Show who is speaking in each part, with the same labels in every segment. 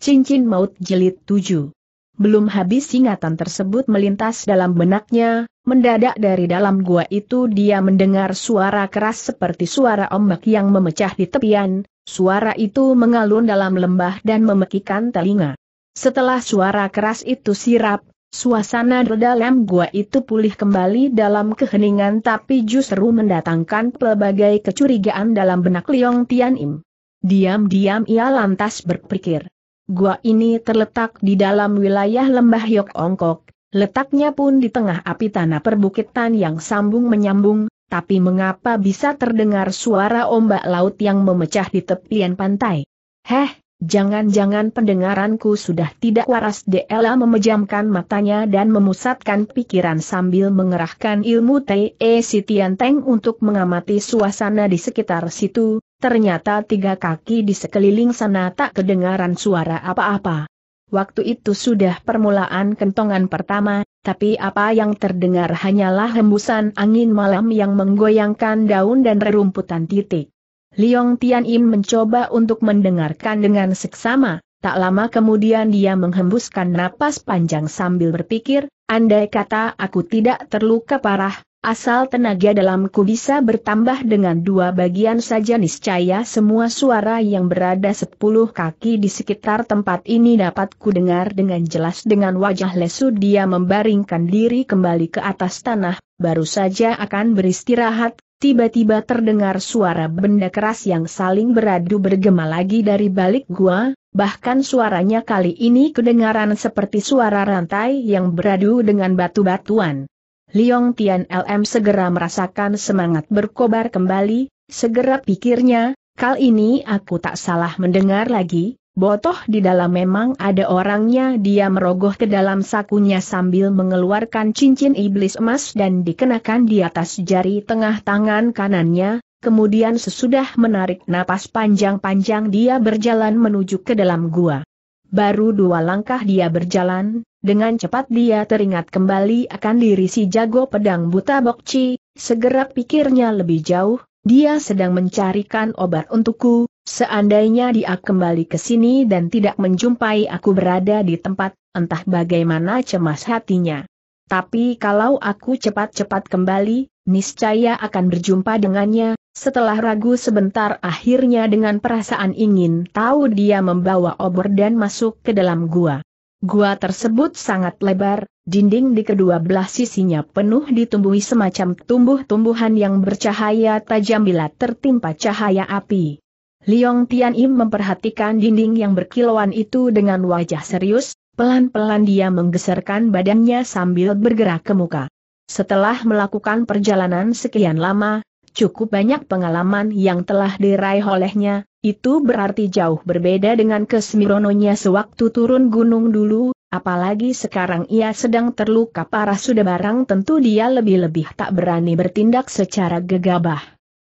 Speaker 1: Cincin Maut Jelit Tujuh. Belum habis ingatan tersebut melintas dalam benaknya, mendadak dari dalam gua itu dia mendengar suara keras seperti suara ombak yang memecah di tepian, suara itu mengalun dalam lembah dan memekikan telinga. Setelah suara keras itu sirap, suasana dalam gua itu pulih kembali dalam keheningan tapi justru mendatangkan pelbagai kecurigaan dalam benak Liong Tian Im. Diam-diam ia lantas berpikir. Gua ini terletak di dalam wilayah lembah Yok Ongkok, letaknya pun di tengah api tanah perbukitan yang sambung menyambung, tapi mengapa bisa terdengar suara ombak laut yang memecah di tepian pantai? Heh, jangan-jangan pendengaranku sudah tidak waras Dela memejamkan matanya dan memusatkan pikiran sambil mengerahkan ilmu T.E. Sitian Teng untuk mengamati suasana di sekitar situ, Ternyata tiga kaki di sekeliling sana tak kedengaran suara apa-apa. Waktu itu sudah permulaan kentongan pertama, tapi apa yang terdengar hanyalah hembusan angin malam yang menggoyangkan daun dan rerumputan titik. Liong Tian Im mencoba untuk mendengarkan dengan seksama, tak lama kemudian dia menghembuskan napas panjang sambil berpikir, andai kata aku tidak terluka parah, Asal tenaga dalamku bisa bertambah dengan dua bagian saja niscaya semua suara yang berada sepuluh kaki di sekitar tempat ini dapat dengar dengan jelas dengan wajah lesu dia membaringkan diri kembali ke atas tanah, baru saja akan beristirahat, tiba-tiba terdengar suara benda keras yang saling beradu bergema lagi dari balik gua, bahkan suaranya kali ini kedengaran seperti suara rantai yang beradu dengan batu-batuan. Liong Tian LM segera merasakan semangat berkobar kembali, segera pikirnya, kali ini aku tak salah mendengar lagi, botoh di dalam memang ada orangnya dia merogoh ke dalam sakunya sambil mengeluarkan cincin iblis emas dan dikenakan di atas jari tengah tangan kanannya, kemudian sesudah menarik napas panjang-panjang dia berjalan menuju ke dalam gua. Baru dua langkah dia berjalan, dengan cepat dia teringat kembali akan diri si jago pedang buta Bokci, segera pikirnya lebih jauh, dia sedang mencarikan obat untukku, seandainya dia kembali ke sini dan tidak menjumpai aku berada di tempat, entah bagaimana cemas hatinya. Tapi kalau aku cepat-cepat kembali, niscaya akan berjumpa dengannya, setelah ragu sebentar akhirnya dengan perasaan ingin tahu dia membawa obor dan masuk ke dalam gua. Gua tersebut sangat lebar, dinding di kedua belah sisinya penuh ditumbuhi semacam tumbuh-tumbuhan yang bercahaya tajam bila tertimpa cahaya api. Liong Tian Im memperhatikan dinding yang berkilauan itu dengan wajah serius, pelan-pelan dia menggeserkan badannya sambil bergerak ke muka. Setelah melakukan perjalanan sekian lama, cukup banyak pengalaman yang telah diraih olehnya, itu berarti jauh berbeda dengan kesmirononya sewaktu turun gunung dulu, apalagi sekarang ia sedang terluka parah sudah barang tentu dia lebih-lebih tak berani bertindak secara gegabah.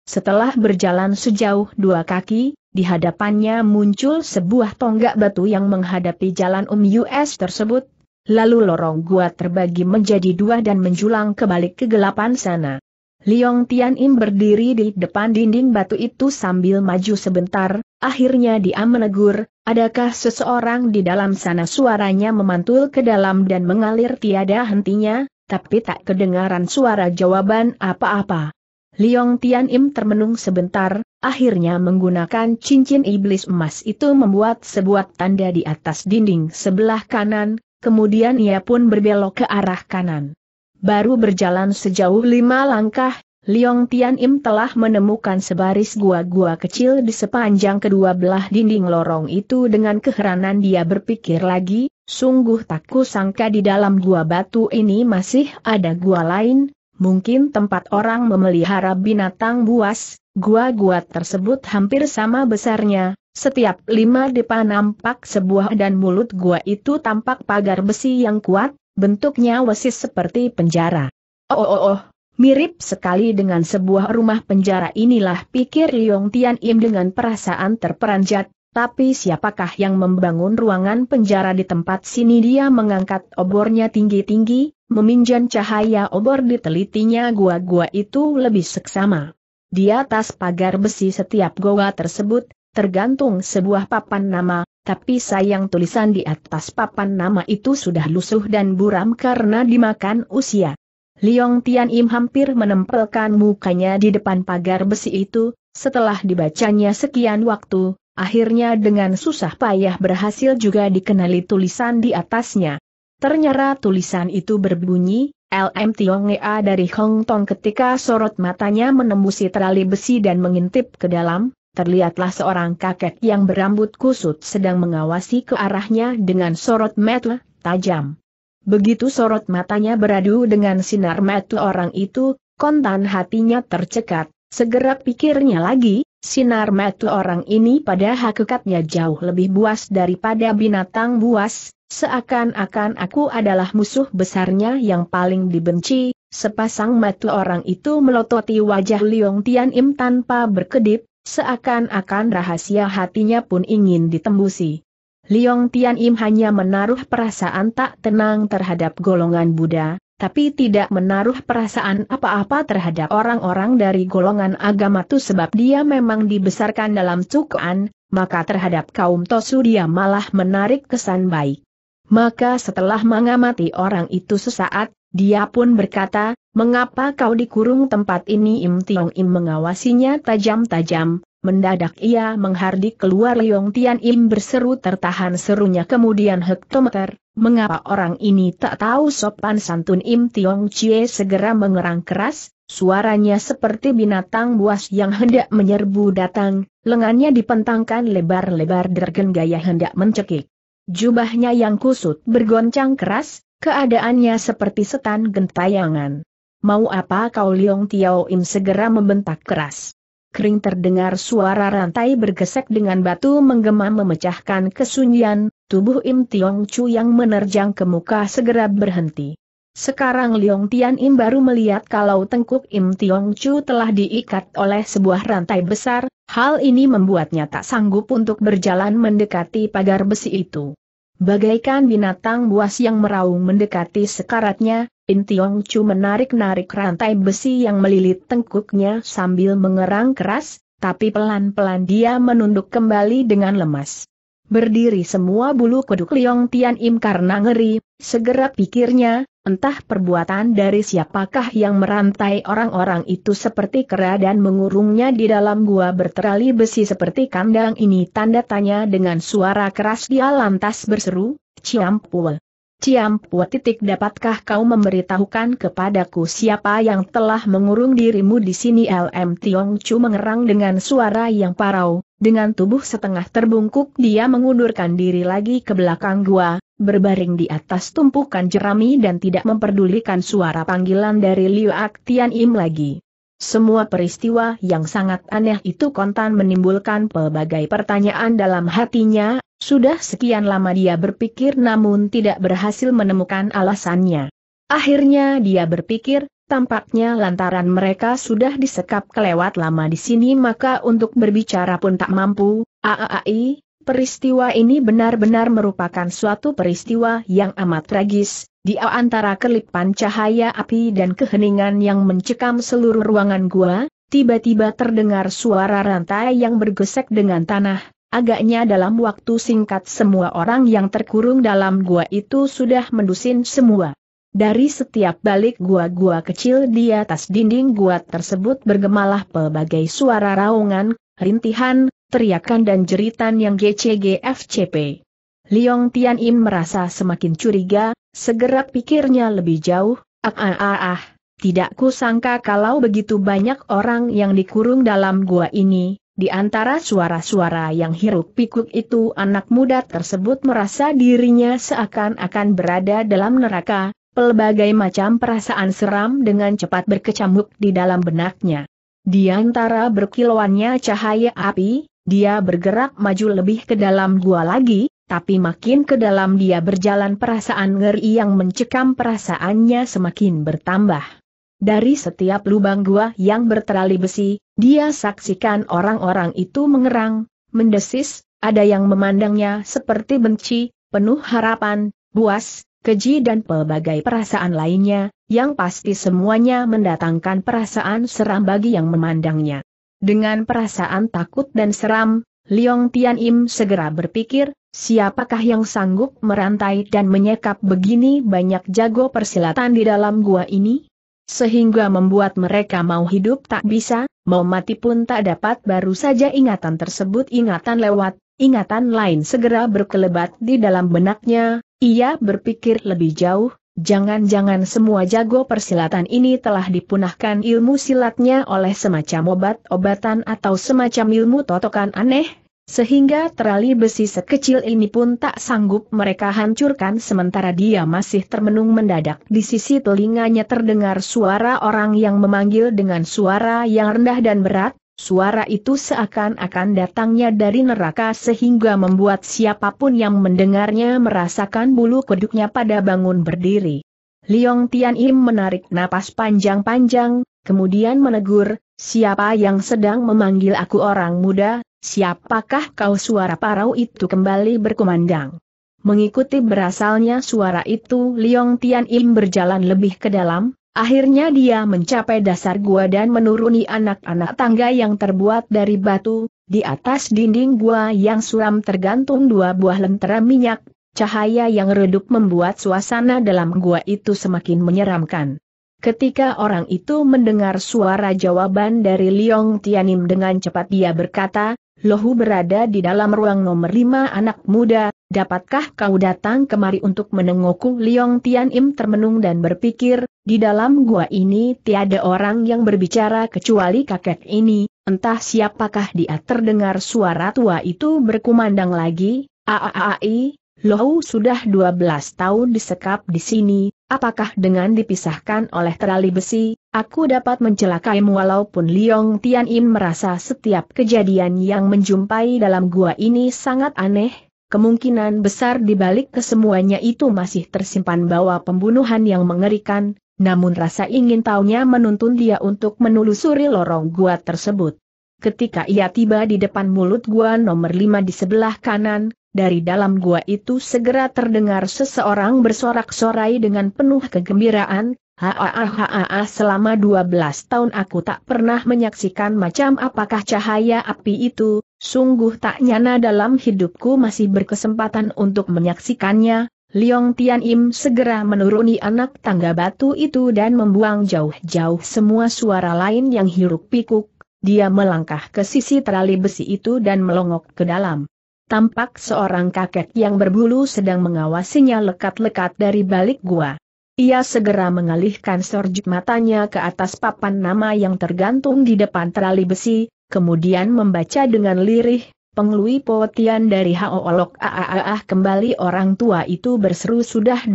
Speaker 1: Setelah berjalan sejauh dua kaki, di hadapannya muncul sebuah tonggak batu yang menghadapi jalan Um US tersebut, lalu lorong gua terbagi menjadi dua dan menjulang ke balik kegelapan sana. Liong Tian Im berdiri di depan dinding batu itu sambil maju sebentar, akhirnya dia menegur, adakah seseorang di dalam sana suaranya memantul ke dalam dan mengalir tiada hentinya, tapi tak kedengaran suara jawaban apa-apa. Liong Tian Im termenung sebentar, akhirnya menggunakan cincin iblis emas itu membuat sebuah tanda di atas dinding sebelah kanan, kemudian ia pun berbelok ke arah kanan. Baru berjalan sejauh lima langkah, Liong Tian Im telah menemukan sebaris gua-gua kecil di sepanjang kedua belah dinding lorong itu dengan keheranan dia berpikir lagi, sungguh tak kusangka di dalam gua batu ini masih ada gua lain, mungkin tempat orang memelihara binatang buas, gua-gua tersebut hampir sama besarnya, setiap lima depan nampak sebuah dan mulut gua itu tampak pagar besi yang kuat, bentuknya wasis seperti penjara. Oh oh oh, mirip sekali dengan sebuah rumah penjara inilah pikir Liong Tian Im dengan perasaan terperanjat, tapi siapakah yang membangun ruangan penjara di tempat sini dia mengangkat obornya tinggi-tinggi, meminjam cahaya obor di telitinya gua-gua itu lebih seksama. Di atas pagar besi setiap goa tersebut, tergantung sebuah papan nama, tapi sayang tulisan di atas papan nama itu sudah lusuh dan buram karena dimakan usia. Liong Tian Im hampir menempelkan mukanya di depan pagar besi itu, setelah dibacanya sekian waktu, akhirnya dengan susah payah berhasil juga dikenali tulisan di atasnya. Ternyata tulisan itu berbunyi, LM Tiongea dari Hong Tong ketika sorot matanya menembusi terali besi dan mengintip ke dalam, terlihatlah seorang kakek yang berambut kusut sedang mengawasi ke arahnya dengan sorot mata tajam. Begitu sorot matanya beradu dengan sinar mata orang itu, kontan hatinya tercekat, segera pikirnya lagi, sinar mata orang ini pada hakikatnya jauh lebih buas daripada binatang buas, seakan-akan aku adalah musuh besarnya yang paling dibenci, sepasang mata orang itu melototi wajah Liong Tian Im tanpa berkedip, Seakan-akan rahasia hatinya pun ingin ditembusi. Liong Tian Im hanya menaruh perasaan tak tenang terhadap golongan Buddha, tapi tidak menaruh perasaan apa-apa terhadap orang-orang dari golongan agama itu sebab dia memang dibesarkan dalam cukaan, maka terhadap kaum Tosu dia malah menarik kesan baik. Maka setelah mengamati orang itu sesaat, dia pun berkata, Mengapa kau dikurung tempat ini Im Tiong Im mengawasinya tajam-tajam, mendadak ia menghardik keluar Leong Tian Im berseru tertahan serunya kemudian hektometer, mengapa orang ini tak tahu sopan santun Im Tiong Chie segera mengerang keras, suaranya seperti binatang buas yang hendak menyerbu datang, lengannya dipentangkan lebar-lebar dergen gaya hendak mencekik. Jubahnya yang kusut bergoncang keras, keadaannya seperti setan gentayangan mau apa kau Liong Tiao Im segera membentak keras. Kering terdengar suara rantai bergesek dengan batu menggema memecahkan kesunyian, tubuh Im Tiong Chu yang menerjang ke muka segera berhenti. Sekarang Liong Tian Im baru melihat kalau tengkuk Im Tiong Chu telah diikat oleh sebuah rantai besar, hal ini membuatnya tak sanggup untuk berjalan mendekati pagar besi itu. Bagaikan binatang buas yang meraung mendekati sekaratnya, In Tiong Chu menarik-narik rantai besi yang melilit tengkuknya sambil mengerang keras, tapi pelan-pelan dia menunduk kembali dengan lemas. Berdiri semua bulu kuduk Liong Tian Im karena ngeri, segera pikirnya, entah perbuatan dari siapakah yang merantai orang-orang itu seperti kera dan mengurungnya di dalam gua berterali besi seperti kandang ini tanda tanya dengan suara keras dia lantas berseru, Ciampul. Ciam Pua titik dapatkah kau memberitahukan kepadaku siapa yang telah mengurung dirimu di sini LM Tiong Chu mengerang dengan suara yang parau, dengan tubuh setengah terbungkuk dia mengundurkan diri lagi ke belakang gua, berbaring di atas tumpukan jerami dan tidak memperdulikan suara panggilan dari Liu Ak Tian Im lagi. Semua peristiwa yang sangat aneh itu kontan menimbulkan pelbagai pertanyaan dalam hatinya, sudah sekian lama dia berpikir namun tidak berhasil menemukan alasannya. Akhirnya dia berpikir, tampaknya lantaran mereka sudah disekap kelewat lama di sini maka untuk berbicara pun tak mampu, Aaai, peristiwa ini benar-benar merupakan suatu peristiwa yang amat tragis, di antara kelipan cahaya api dan keheningan yang mencekam seluruh ruangan gua, tiba-tiba terdengar suara rantai yang bergesek dengan tanah, Agaknya dalam waktu singkat semua orang yang terkurung dalam gua itu sudah mendusin semua. Dari setiap balik gua-gua kecil di atas dinding gua tersebut bergemalah pelbagai suara raungan, rintihan, teriakan dan jeritan yang GCGFCP. Liong Tian Im merasa semakin curiga, segera pikirnya lebih jauh, ah ah ah ah, tidak kusangka kalau begitu banyak orang yang dikurung dalam gua ini, di antara suara-suara yang hiruk pikuk itu anak muda tersebut merasa dirinya seakan-akan berada dalam neraka, pelbagai macam perasaan seram dengan cepat berkecamuk di dalam benaknya. Di antara berkilauannya cahaya api, dia bergerak maju lebih ke dalam gua lagi, tapi makin ke dalam dia berjalan perasaan ngeri yang mencekam perasaannya semakin bertambah. Dari setiap lubang gua yang berterali besi, dia saksikan orang-orang itu mengerang, mendesis, ada yang memandangnya seperti benci, penuh harapan, buas, keji dan pelbagai perasaan lainnya, yang pasti semuanya mendatangkan perasaan seram bagi yang memandangnya. Dengan perasaan takut dan seram, Liong Tian Im segera berpikir, siapakah yang sanggup merantai dan menyekap begini banyak jago persilatan di dalam gua ini? sehingga membuat mereka mau hidup tak bisa, mau mati pun tak dapat baru saja ingatan tersebut ingatan lewat, ingatan lain segera berkelebat di dalam benaknya, ia berpikir lebih jauh, jangan-jangan semua jago persilatan ini telah dipunahkan ilmu silatnya oleh semacam obat-obatan atau semacam ilmu totokan aneh, sehingga terali besi sekecil ini pun tak sanggup mereka hancurkan sementara dia masih termenung mendadak. Di sisi telinganya terdengar suara orang yang memanggil dengan suara yang rendah dan berat, Suara itu seakan-akan datangnya dari neraka sehingga membuat siapapun yang mendengarnya merasakan bulu kuduknya pada bangun berdiri. Liong Tian Im menarik napas panjang-panjang, kemudian menegur, siapa yang sedang memanggil aku orang muda, siapakah kau suara parau itu kembali berkumandang. Mengikuti berasalnya suara itu Liong Tian Im berjalan lebih ke dalam, akhirnya dia mencapai dasar gua dan menuruni anak-anak tangga yang terbuat dari batu, di atas dinding gua yang suram tergantung dua buah lentera minyak, cahaya yang redup membuat suasana dalam gua itu semakin menyeramkan. Ketika orang itu mendengar suara jawaban dari Liong Tianim dengan cepat dia berkata, Lohu berada di dalam ruang nomor lima, anak muda, dapatkah kau datang kemari untuk menengokku Liong Tianim termenung dan berpikir, di dalam gua ini tiada orang yang berbicara kecuali kakek ini, entah siapakah dia terdengar suara tua itu berkumandang lagi, aaai, Lohu sudah 12 tahun disekap di sini, apakah dengan dipisahkan oleh terali besi, aku dapat mencelakaimu walaupun Liong Tian Im merasa setiap kejadian yang menjumpai dalam gua ini sangat aneh, kemungkinan besar dibalik kesemuanya itu masih tersimpan bahwa pembunuhan yang mengerikan, namun rasa ingin tahunya menuntun dia untuk menelusuri lorong gua tersebut. Ketika ia tiba di depan mulut gua nomor 5 di sebelah kanan, dari dalam gua itu segera terdengar seseorang bersorak-sorai dengan penuh kegembiraan, haa selama 12 tahun aku tak pernah menyaksikan macam apakah cahaya api itu, sungguh tak nyana dalam hidupku masih berkesempatan untuk menyaksikannya, Liong Tian Im segera menuruni anak tangga batu itu dan membuang jauh-jauh semua suara lain yang hiruk pikuk, dia melangkah ke sisi terali besi itu dan melongok ke dalam tampak seorang kakek yang berbulu sedang mengawasinya lekat-lekat dari balik gua. Ia segera mengalihkan sorjuk matanya ke atas papan nama yang tergantung di depan terali besi, kemudian membaca dengan lirih, penglui potian dari Haolok Aaah kembali orang tua itu berseru sudah 12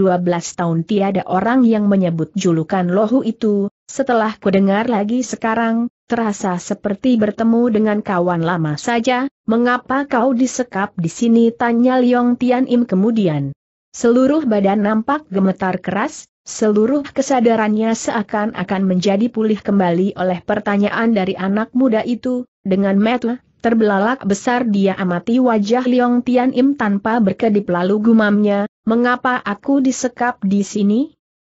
Speaker 1: tahun tiada orang yang menyebut julukan lohu itu, setelah kudengar lagi sekarang, terasa seperti bertemu dengan kawan lama saja, mengapa kau disekap di sini tanya Liong Tian Im kemudian. Seluruh badan nampak gemetar keras, seluruh kesadarannya seakan-akan menjadi pulih kembali oleh pertanyaan dari anak muda itu, dengan metu, terbelalak besar dia amati wajah Liong Tian Im tanpa berkedip lalu gumamnya, mengapa aku disekap di sini?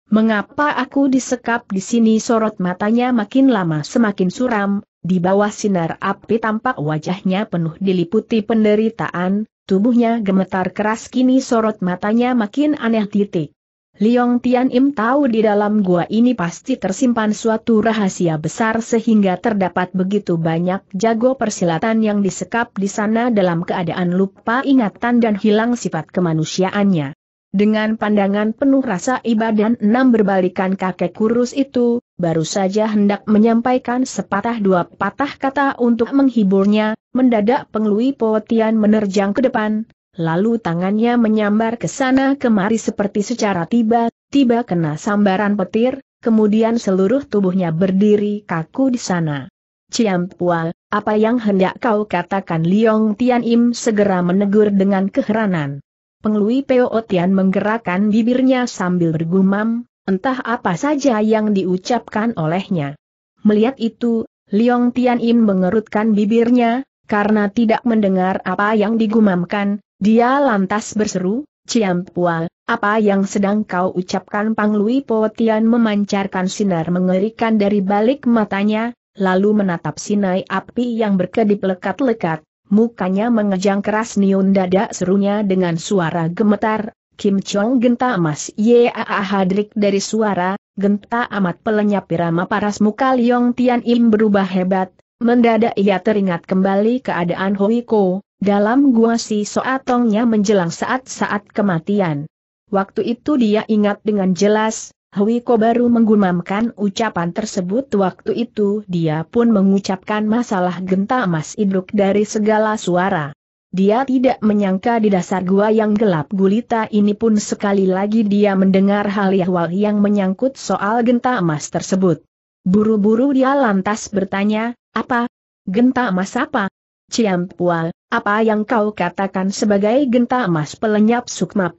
Speaker 1: Mengapa aku disekap di sini sorot matanya makin lama semakin suram, di bawah sinar api tampak wajahnya penuh diliputi penderitaan, tubuhnya gemetar keras kini sorot matanya makin aneh titik. Liong Tian Im tahu di dalam gua ini pasti tersimpan suatu rahasia besar sehingga terdapat begitu banyak jago persilatan yang disekap di sana dalam keadaan lupa ingatan dan hilang sifat kemanusiaannya. Dengan pandangan penuh rasa iba dan enam berbalikan kakek kurus itu, baru saja hendak menyampaikan sepatah dua patah kata untuk menghiburnya, mendadak penglui potian menerjang ke depan, lalu tangannya menyambar ke sana kemari seperti secara tiba-tiba kena sambaran petir, kemudian seluruh tubuhnya berdiri kaku di sana. Ciampual, apa yang hendak kau katakan Liong Tian Im segera menegur dengan keheranan. Penglui Peo Tian menggerakkan bibirnya sambil bergumam, entah apa saja yang diucapkan olehnya. Melihat itu, Liong Tian Im mengerutkan bibirnya, karena tidak mendengar apa yang digumamkan, dia lantas berseru, Ciam Pual, apa yang sedang kau ucapkan Panglui Peo Tian memancarkan sinar mengerikan dari balik matanya, lalu menatap sinai api yang berkedip lekat-lekat, mukanya mengejang keras niun dada serunya dengan suara gemetar, Kim Chong genta emas, yaa hadrik dari suara, genta amat pelenyap irama paras muka Liong Tian Im berubah hebat, mendadak ia teringat kembali keadaan Hoi Ko, dalam gua si soatongnya menjelang saat-saat kematian. Waktu itu dia ingat dengan jelas, Huiko baru menggumamkan ucapan tersebut waktu itu dia pun mengucapkan masalah genta emas idruk dari segala suara. Dia tidak menyangka di dasar gua yang gelap gulita ini pun sekali lagi dia mendengar hal yahwal yang menyangkut soal genta emas tersebut. Buru-buru dia lantas bertanya, apa? Genta emas apa? Ciampual, apa yang kau katakan sebagai genta emas pelenyap sukma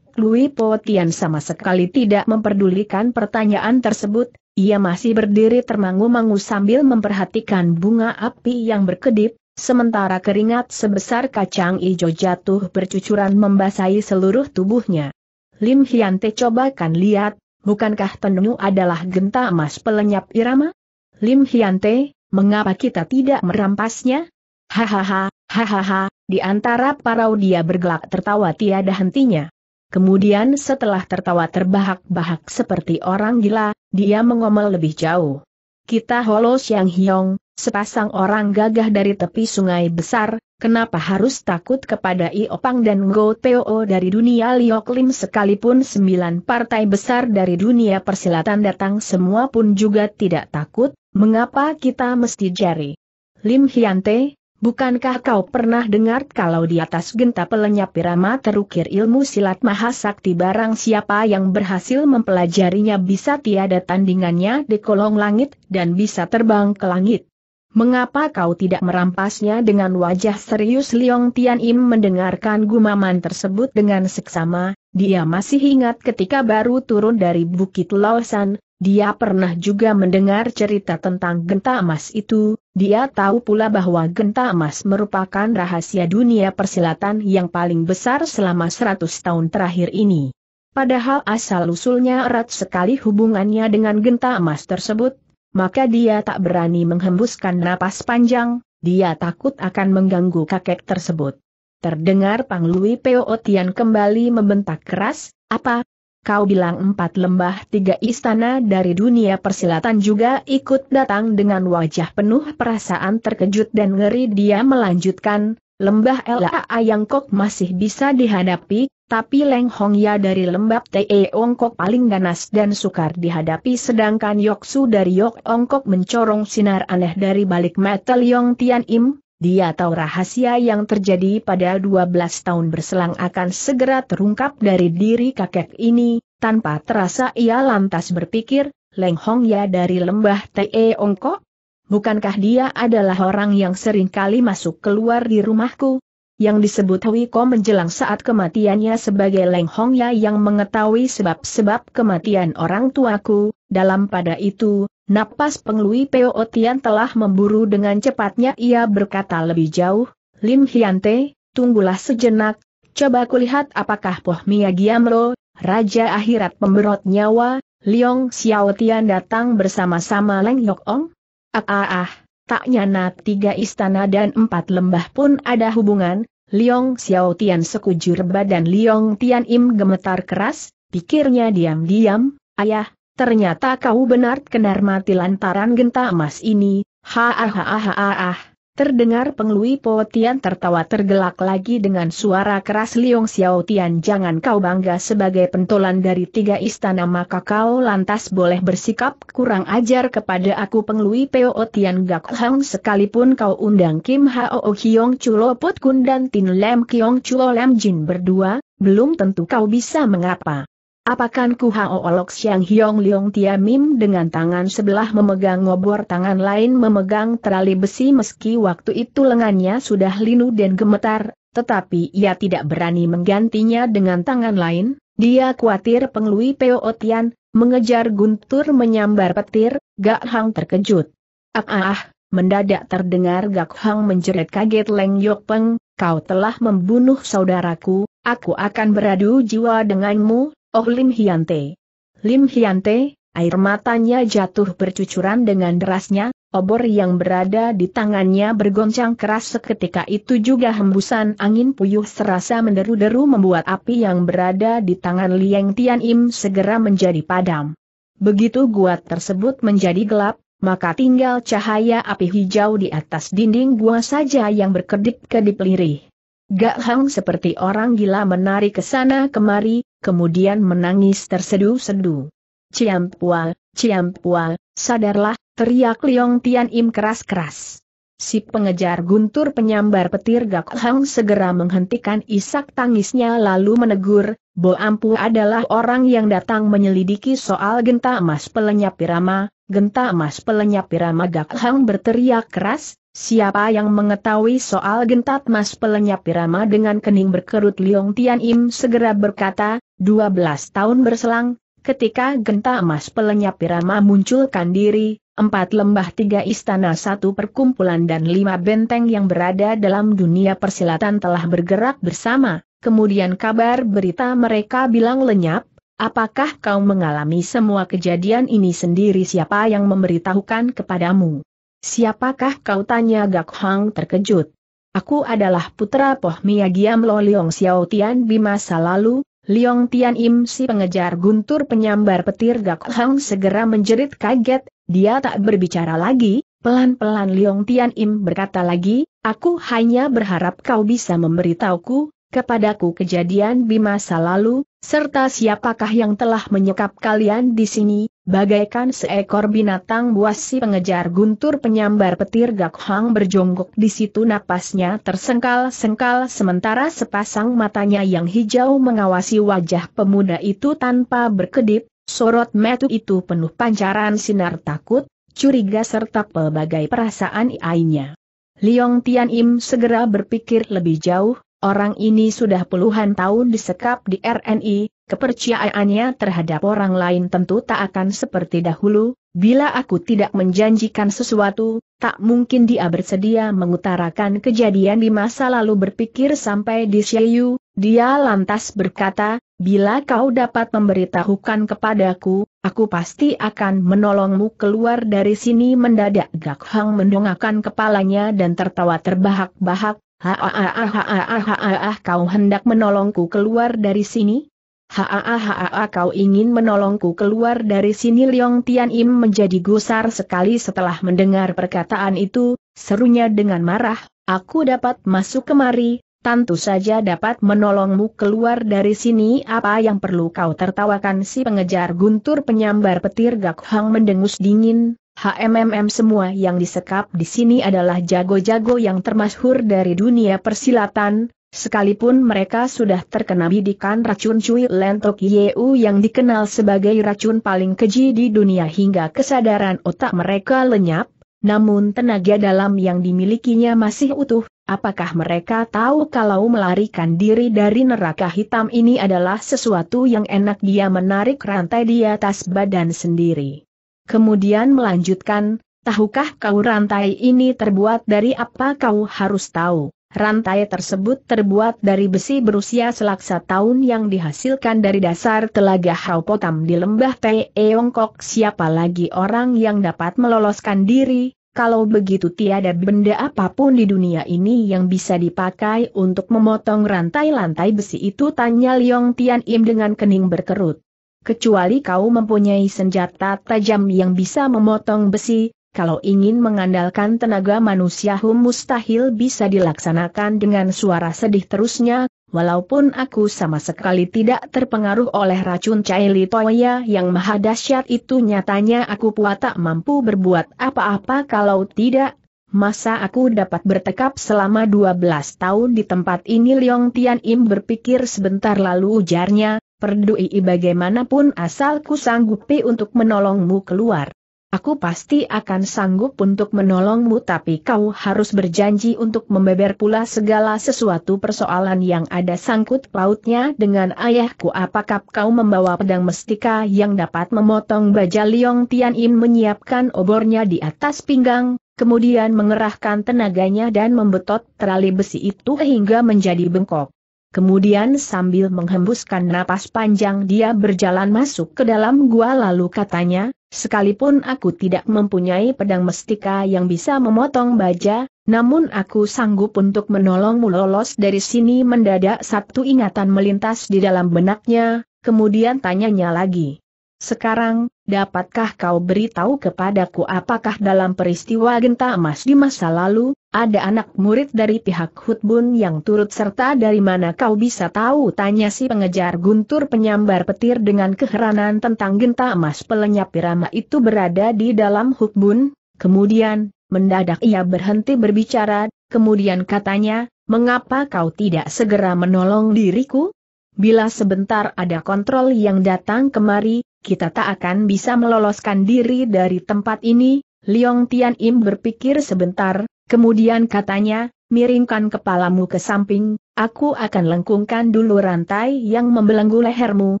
Speaker 1: Lui Po Tian sama sekali tidak memperdulikan pertanyaan tersebut, ia masih berdiri termangu-mangu sambil memperhatikan bunga api yang berkedip, sementara keringat sebesar kacang ijo jatuh bercucuran membasahi seluruh tubuhnya. Lim Hian Te kan lihat, bukankah penuh adalah genta emas pelenyap irama? Lim Hian Te, mengapa kita tidak merampasnya? Hahaha, hahaha, di antara parau dia bergelak tertawa tiada hentinya. Kemudian setelah tertawa terbahak-bahak seperti orang gila, dia mengomel lebih jauh. Kita Holo Yang Hiong, sepasang orang gagah dari tepi sungai besar, kenapa harus takut kepada Iopang dan Go Teo dari dunia Liok Lim sekalipun sembilan partai besar dari dunia persilatan datang semua pun juga tidak takut, mengapa kita mesti jari? Lim Hyante, Bukankah kau pernah dengar kalau di atas genta pelenyap irama terukir ilmu silat mahasakti barang siapa yang berhasil mempelajarinya bisa tiada tandingannya di kolong langit dan bisa terbang ke langit? Mengapa kau tidak merampasnya dengan wajah serius Liong Tian Im mendengarkan gumaman tersebut dengan seksama, dia masih ingat ketika baru turun dari Bukit Laosan, dia pernah juga mendengar cerita tentang genta emas itu, dia tahu pula bahwa genta emas merupakan rahasia dunia persilatan yang paling besar selama 100 tahun terakhir ini. Padahal asal-usulnya erat sekali hubungannya dengan genta emas tersebut, maka dia tak berani menghembuskan napas panjang, dia takut akan mengganggu kakek tersebut. Terdengar Pang Lui Peo Tian kembali membentak keras, apa, Kau bilang empat lembah tiga istana dari dunia persilatan juga ikut datang dengan wajah penuh perasaan terkejut dan ngeri dia melanjutkan, lembah LAA yang kok masih bisa dihadapi, tapi Leng Hong Ya dari lembab Te Ongkok paling ganas dan sukar dihadapi sedangkan Yoksu dari Yok Ongkok mencorong sinar aneh dari balik metal Yong Tian Im, dia tahu rahasia yang terjadi pada 12 tahun berselang akan segera terungkap dari diri kakek ini, tanpa terasa ia lantas berpikir, Leng Hong Ya dari lembah Te Ongkok? Bukankah dia adalah orang yang sering kali masuk keluar di rumahku, yang disebut Hui Ko menjelang saat kematiannya sebagai Leng Hong Ya yang mengetahui sebab-sebab kematian orang tuaku, dalam pada itu, napas penglui Peo Tian telah memburu dengan cepatnya ia berkata lebih jauh, Lim Hyante, tunggulah sejenak, coba kulihat apakah Poh Mia Lo, Raja Akhirat Pemberot Nyawa, Liong Tian datang bersama-sama Leng Yok Ong? Ah ah ah tak nyana tiga istana dan empat lembah pun ada hubungan, Liong Xiao Tian sekujur badan Liong Tian Im gemetar keras, pikirnya diam-diam, ayah, ternyata kau benar kenar mati lantaran genta emas ini, ha ha ha ha ha ah. Terdengar penglui Po tertawa tergelak lagi dengan suara keras Liong Xiao Tian jangan kau bangga sebagai pentolan dari tiga istana maka kau lantas boleh bersikap kurang ajar kepada aku penglui Po Tian Gak Hang sekalipun kau undang Kim Hao Hyong Chulo Pot Kun dan Tin Lem Kiong Chulo Lem Jin berdua, belum tentu kau bisa mengapa. Apakan Ku Hao Olok Siang Hiong Liong Tiamim dengan tangan sebelah memegang ngobor tangan lain memegang terali besi meski waktu itu lengannya sudah linu dan gemetar, tetapi ia tidak berani menggantinya dengan tangan lain, dia khawatir penglui Peo Otian, mengejar guntur menyambar petir, Gak Hang terkejut. Ah ah ah, mendadak terdengar Gak Hang menjerit kaget Leng Yok Peng, kau telah membunuh saudaraku, aku akan beradu jiwa denganmu, Oh Lim Hyante. Lim Hyante, air matanya jatuh bercucuran dengan derasnya, obor yang berada di tangannya bergoncang keras seketika itu juga hembusan angin puyuh serasa menderu-deru membuat api yang berada di tangan Liang Tian Im segera menjadi padam. Begitu gua tersebut menjadi gelap, maka tinggal cahaya api hijau di atas dinding gua saja yang berkedip-kedip lirih. Gak Hang seperti orang gila menari ke sana kemari, kemudian menangis terseduh sedu Ciampual, ciampual, sadarlah, teriak Liong Tian Im keras-keras. Si pengejar guntur penyambar petir Gak Hang segera menghentikan isak tangisnya lalu menegur, Bo Ampu adalah orang yang datang menyelidiki soal genta emas pelenyap pirama, genta emas pelenyap pirama Gak Hang berteriak keras, siapa yang mengetahui soal genta emas pelenyap pirama dengan kening berkerut Liong Tian Im segera berkata, 12 tahun berselang, ketika genta emas pelenyap Pirama munculkan diri, empat lembah tiga istana satu perkumpulan dan lima benteng yang berada dalam dunia persilatan telah bergerak bersama, kemudian kabar berita mereka bilang lenyap, apakah kau mengalami semua kejadian ini sendiri siapa yang memberitahukan kepadamu? Siapakah kau tanya Gak Hang terkejut? Aku adalah putra Poh Miyagiam Lo Leong Xiao Tian di masa lalu, Liong Tian Im si pengejar guntur penyambar petir Gak Hang segera menjerit kaget, dia tak berbicara lagi, pelan-pelan Liong Tian Im berkata lagi, aku hanya berharap kau bisa memberitahuku, kepadaku kejadian di masa lalu, serta siapakah yang telah menyekap kalian di sini, bagaikan seekor binatang buas si pengejar guntur penyambar petir gak hang berjongkok di situ napasnya tersengkal-sengkal sementara sepasang matanya yang hijau mengawasi wajah pemuda itu tanpa berkedip, sorot metu itu penuh pancaran sinar takut, curiga serta pelbagai perasaan iainya. Liong Tian Im segera berpikir lebih jauh, Orang ini sudah puluhan tahun disekap di RNI, kepercayaannya terhadap orang lain tentu tak akan seperti dahulu, bila aku tidak menjanjikan sesuatu, tak mungkin dia bersedia mengutarakan kejadian di masa lalu berpikir sampai di Syayu, dia lantas berkata, bila kau dapat memberitahukan kepadaku, aku pasti akan menolongmu keluar dari sini mendadak Gak Hang mendongakkan kepalanya dan tertawa terbahak-bahak, Haaaha kau hendak menolongku keluar dari sini? Haaaha kau ingin menolongku keluar dari sini Liong Tian Im menjadi gusar sekali setelah mendengar perkataan itu, serunya dengan marah, aku dapat masuk kemari, tentu saja dapat menolongmu keluar dari sini apa yang perlu kau tertawakan si pengejar guntur penyambar petir Gak Hang mendengus dingin, HMMM semua yang disekap di sini adalah jago-jago yang termasyhur dari dunia persilatan, sekalipun mereka sudah terkena bidikan racun Cui Lentok Yeu yang dikenal sebagai racun paling keji di dunia hingga kesadaran otak mereka lenyap, namun tenaga dalam yang dimilikinya masih utuh, apakah mereka tahu kalau melarikan diri dari neraka hitam ini adalah sesuatu yang enak dia menarik rantai di atas badan sendiri. Kemudian melanjutkan, tahukah kau rantai ini terbuat dari apa kau harus tahu? Rantai tersebut terbuat dari besi berusia selaksa tahun yang dihasilkan dari dasar telaga Haupotam di lembah Teongkok. Siapa lagi orang yang dapat meloloskan diri, kalau begitu tiada benda apapun di dunia ini yang bisa dipakai untuk memotong rantai-lantai besi itu tanya Liong Tian Im dengan kening berkerut kecuali kau mempunyai senjata tajam yang bisa memotong besi, kalau ingin mengandalkan tenaga manusia hum mustahil bisa dilaksanakan dengan suara sedih terusnya, walaupun aku sama sekali tidak terpengaruh oleh racun Caili Toya yang maha dahsyat itu nyatanya aku puat tak mampu berbuat apa-apa kalau tidak, masa aku dapat bertekap selama 12 tahun di tempat ini Leong Tian Im berpikir sebentar lalu ujarnya, perdui bagaimanapun asalku sanggupi untuk menolongmu keluar. Aku pasti akan sanggup untuk menolongmu tapi kau harus berjanji untuk membeber pula segala sesuatu persoalan yang ada sangkut pautnya dengan ayahku apakah kau membawa pedang mestika yang dapat memotong baja Liong Tian Im menyiapkan obornya di atas pinggang, kemudian mengerahkan tenaganya dan membetot terali besi itu hingga menjadi bengkok. Kemudian sambil menghembuskan napas panjang dia berjalan masuk ke dalam gua lalu katanya, sekalipun aku tidak mempunyai pedang mestika yang bisa memotong baja, namun aku sanggup untuk menolongmu lolos dari sini mendadak satu ingatan melintas di dalam benaknya, kemudian tanyanya lagi. Sekarang, Dapatkah kau beritahu kepadaku apakah dalam peristiwa genta emas di masa lalu, ada anak murid dari pihak Hutbun yang turut serta dari mana kau bisa tahu? Tanya si pengejar guntur penyambar petir dengan keheranan tentang genta emas pelenyap irama itu berada di dalam Hutbun. Kemudian, mendadak ia berhenti berbicara, kemudian katanya, mengapa kau tidak segera menolong diriku? Bila sebentar ada kontrol yang datang kemari, kita tak akan bisa meloloskan diri dari tempat ini, Liong Tian Im berpikir sebentar, kemudian katanya, miringkan kepalamu ke samping, aku akan lengkungkan dulu rantai yang membelenggu lehermu,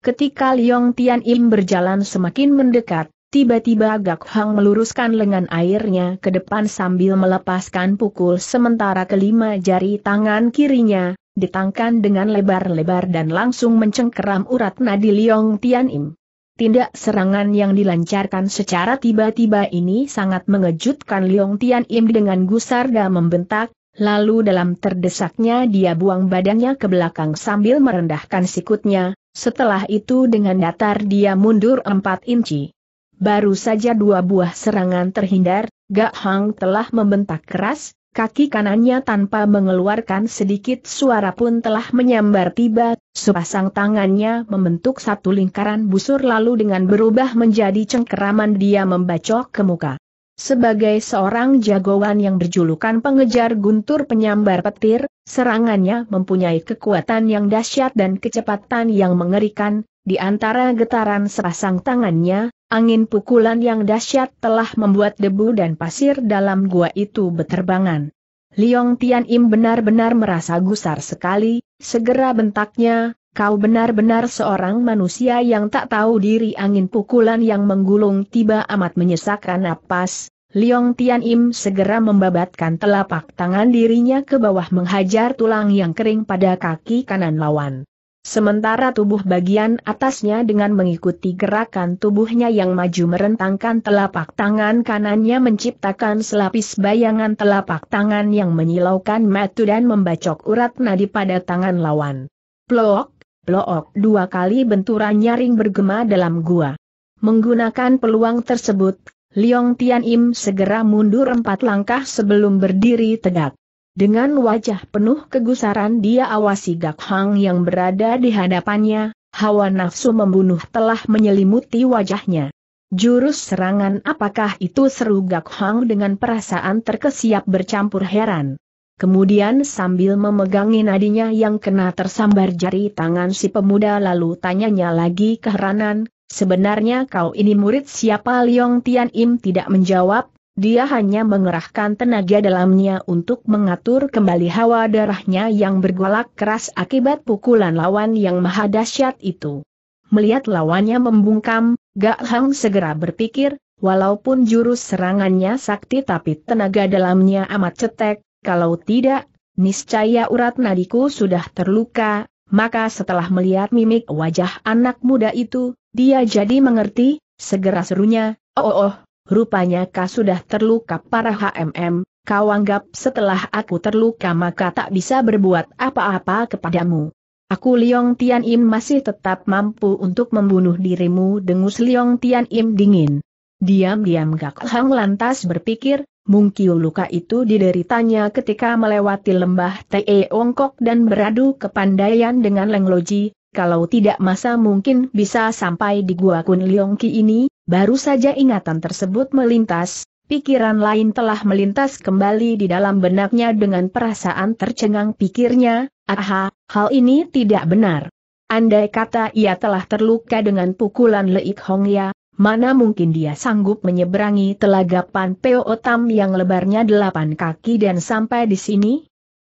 Speaker 1: ketika Liong Tian Im berjalan semakin mendekat, tiba-tiba Gak Hang meluruskan lengan airnya ke depan sambil melepaskan pukul sementara kelima jari tangan kirinya, ditangkan dengan lebar-lebar dan langsung mencengkeram urat nadi Liong Tian Im. Tindak serangan yang dilancarkan secara tiba-tiba ini sangat mengejutkan Liong Tian Im dengan gusarda membentak, lalu dalam terdesaknya dia buang badannya ke belakang sambil merendahkan sikutnya, setelah itu dengan datar dia mundur 4 inci. Baru saja dua buah serangan terhindar, Gak Hang telah membentak keras, Kaki kanannya tanpa mengeluarkan sedikit suara pun telah menyambar tiba, sepasang tangannya membentuk satu lingkaran busur lalu dengan berubah menjadi cengkeraman dia membacok ke muka. Sebagai seorang jagoan yang berjulukan pengejar guntur penyambar petir, serangannya mempunyai kekuatan yang dahsyat dan kecepatan yang mengerikan, di antara getaran sepasang tangannya, Angin pukulan yang dahsyat telah membuat debu dan pasir dalam gua itu beterbangan. Liong Tian Im benar-benar merasa gusar sekali, segera bentaknya, kau benar-benar seorang manusia yang tak tahu diri angin pukulan yang menggulung tiba amat menyesakkan napas, Liong Tian Im segera membabatkan telapak tangan dirinya ke bawah menghajar tulang yang kering pada kaki kanan lawan. Sementara tubuh bagian atasnya dengan mengikuti gerakan tubuhnya yang maju merentangkan telapak tangan kanannya menciptakan selapis bayangan telapak tangan yang menyilaukan metu dan membacok urat nadi pada tangan lawan. Plok, plok dua kali benturan nyaring bergema dalam gua. Menggunakan peluang tersebut, Liong Tian Im segera mundur empat langkah sebelum berdiri tegak. Dengan wajah penuh kegusaran dia awasi Gak Hang yang berada di hadapannya, hawa nafsu membunuh telah menyelimuti wajahnya. Jurus serangan apakah itu seru Gak Hang dengan perasaan terkesiap bercampur heran. Kemudian sambil memegangi nadinya yang kena tersambar jari tangan si pemuda lalu tanyanya lagi keheranan, sebenarnya kau ini murid siapa Liong Tian Im tidak menjawab, dia hanya mengerahkan tenaga dalamnya untuk mengatur kembali hawa darahnya yang bergolak keras akibat pukulan lawan yang maha dahsyat itu. Melihat lawannya membungkam, Gak Hang segera berpikir, walaupun jurus serangannya sakti tapi tenaga dalamnya amat cetek, kalau tidak, niscaya urat nadiku sudah terluka, maka setelah melihat mimik wajah anak muda itu, dia jadi mengerti, segera serunya, oh oh oh, rupanya kau sudah terluka parah HMM, kau anggap setelah aku terluka maka tak bisa berbuat apa-apa kepadamu. Aku Liong Tian Im masih tetap mampu untuk membunuh dirimu dengus Liong Tian Im dingin. Diam-diam Gak Hang lantas berpikir, mungkin luka itu dideritanya ketika melewati lembah Tee Ongkok dan beradu kepandaian dengan Leng Loji, kalau tidak masa mungkin bisa sampai di Gua Kun Leongki Ki ini, baru saja ingatan tersebut melintas, pikiran lain telah melintas kembali di dalam benaknya dengan perasaan tercengang pikirnya, aha, hal ini tidak benar. Andai kata ia telah terluka dengan pukulan Leik Hongya, mana mungkin dia sanggup menyeberangi telaga Pan Peo Otam yang lebarnya delapan kaki dan sampai di sini?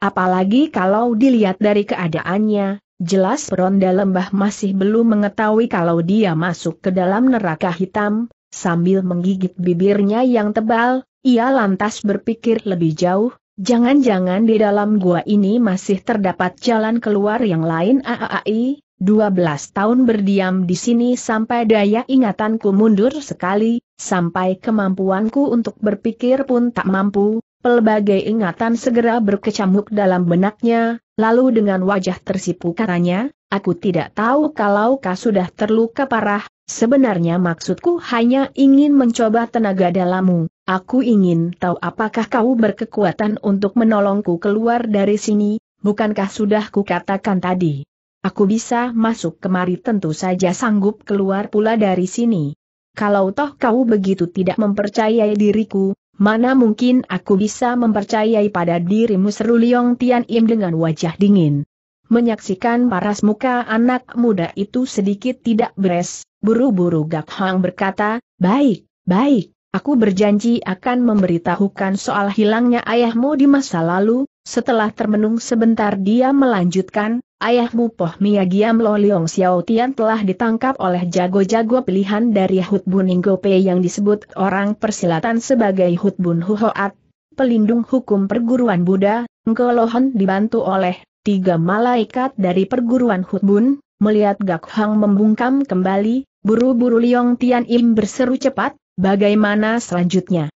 Speaker 1: Apalagi kalau dilihat dari keadaannya, Jelas peronda lembah masih belum mengetahui kalau dia masuk ke dalam neraka hitam, sambil menggigit bibirnya yang tebal, ia lantas berpikir lebih jauh, jangan-jangan di dalam gua ini masih terdapat jalan keluar yang lain AAAI, 12 tahun berdiam di sini sampai daya ingatanku mundur sekali, sampai kemampuanku untuk berpikir pun tak mampu, Pelbagai ingatan segera berkecamuk dalam benaknya, lalu dengan wajah tersipu katanya, aku tidak tahu kalau kau sudah terluka parah, sebenarnya maksudku hanya ingin mencoba tenaga dalammu, aku ingin tahu apakah kau berkekuatan untuk menolongku keluar dari sini, bukankah sudah kukatakan tadi. Aku bisa masuk kemari tentu saja sanggup keluar pula dari sini. Kalau toh kau begitu tidak mempercayai diriku, Mana mungkin aku bisa mempercayai pada dirimu seru Liong Tian Im dengan wajah dingin. Menyaksikan paras muka anak muda itu sedikit tidak beres, buru-buru Gak Hang berkata, baik, baik, aku berjanji akan memberitahukan soal hilangnya ayahmu di masa lalu, setelah termenung sebentar dia melanjutkan, ayahmu Poh Miyagiam Lo Leong Xiao Tian telah ditangkap oleh jago-jago pilihan dari Hutbun Pe yang disebut orang persilatan sebagai Hutbun Huhoat, pelindung hukum perguruan Buddha, Ngkolohon dibantu oleh tiga malaikat dari perguruan Bun, melihat Gak Hang membungkam kembali, buru-buru Leong Tian Im berseru cepat, bagaimana selanjutnya?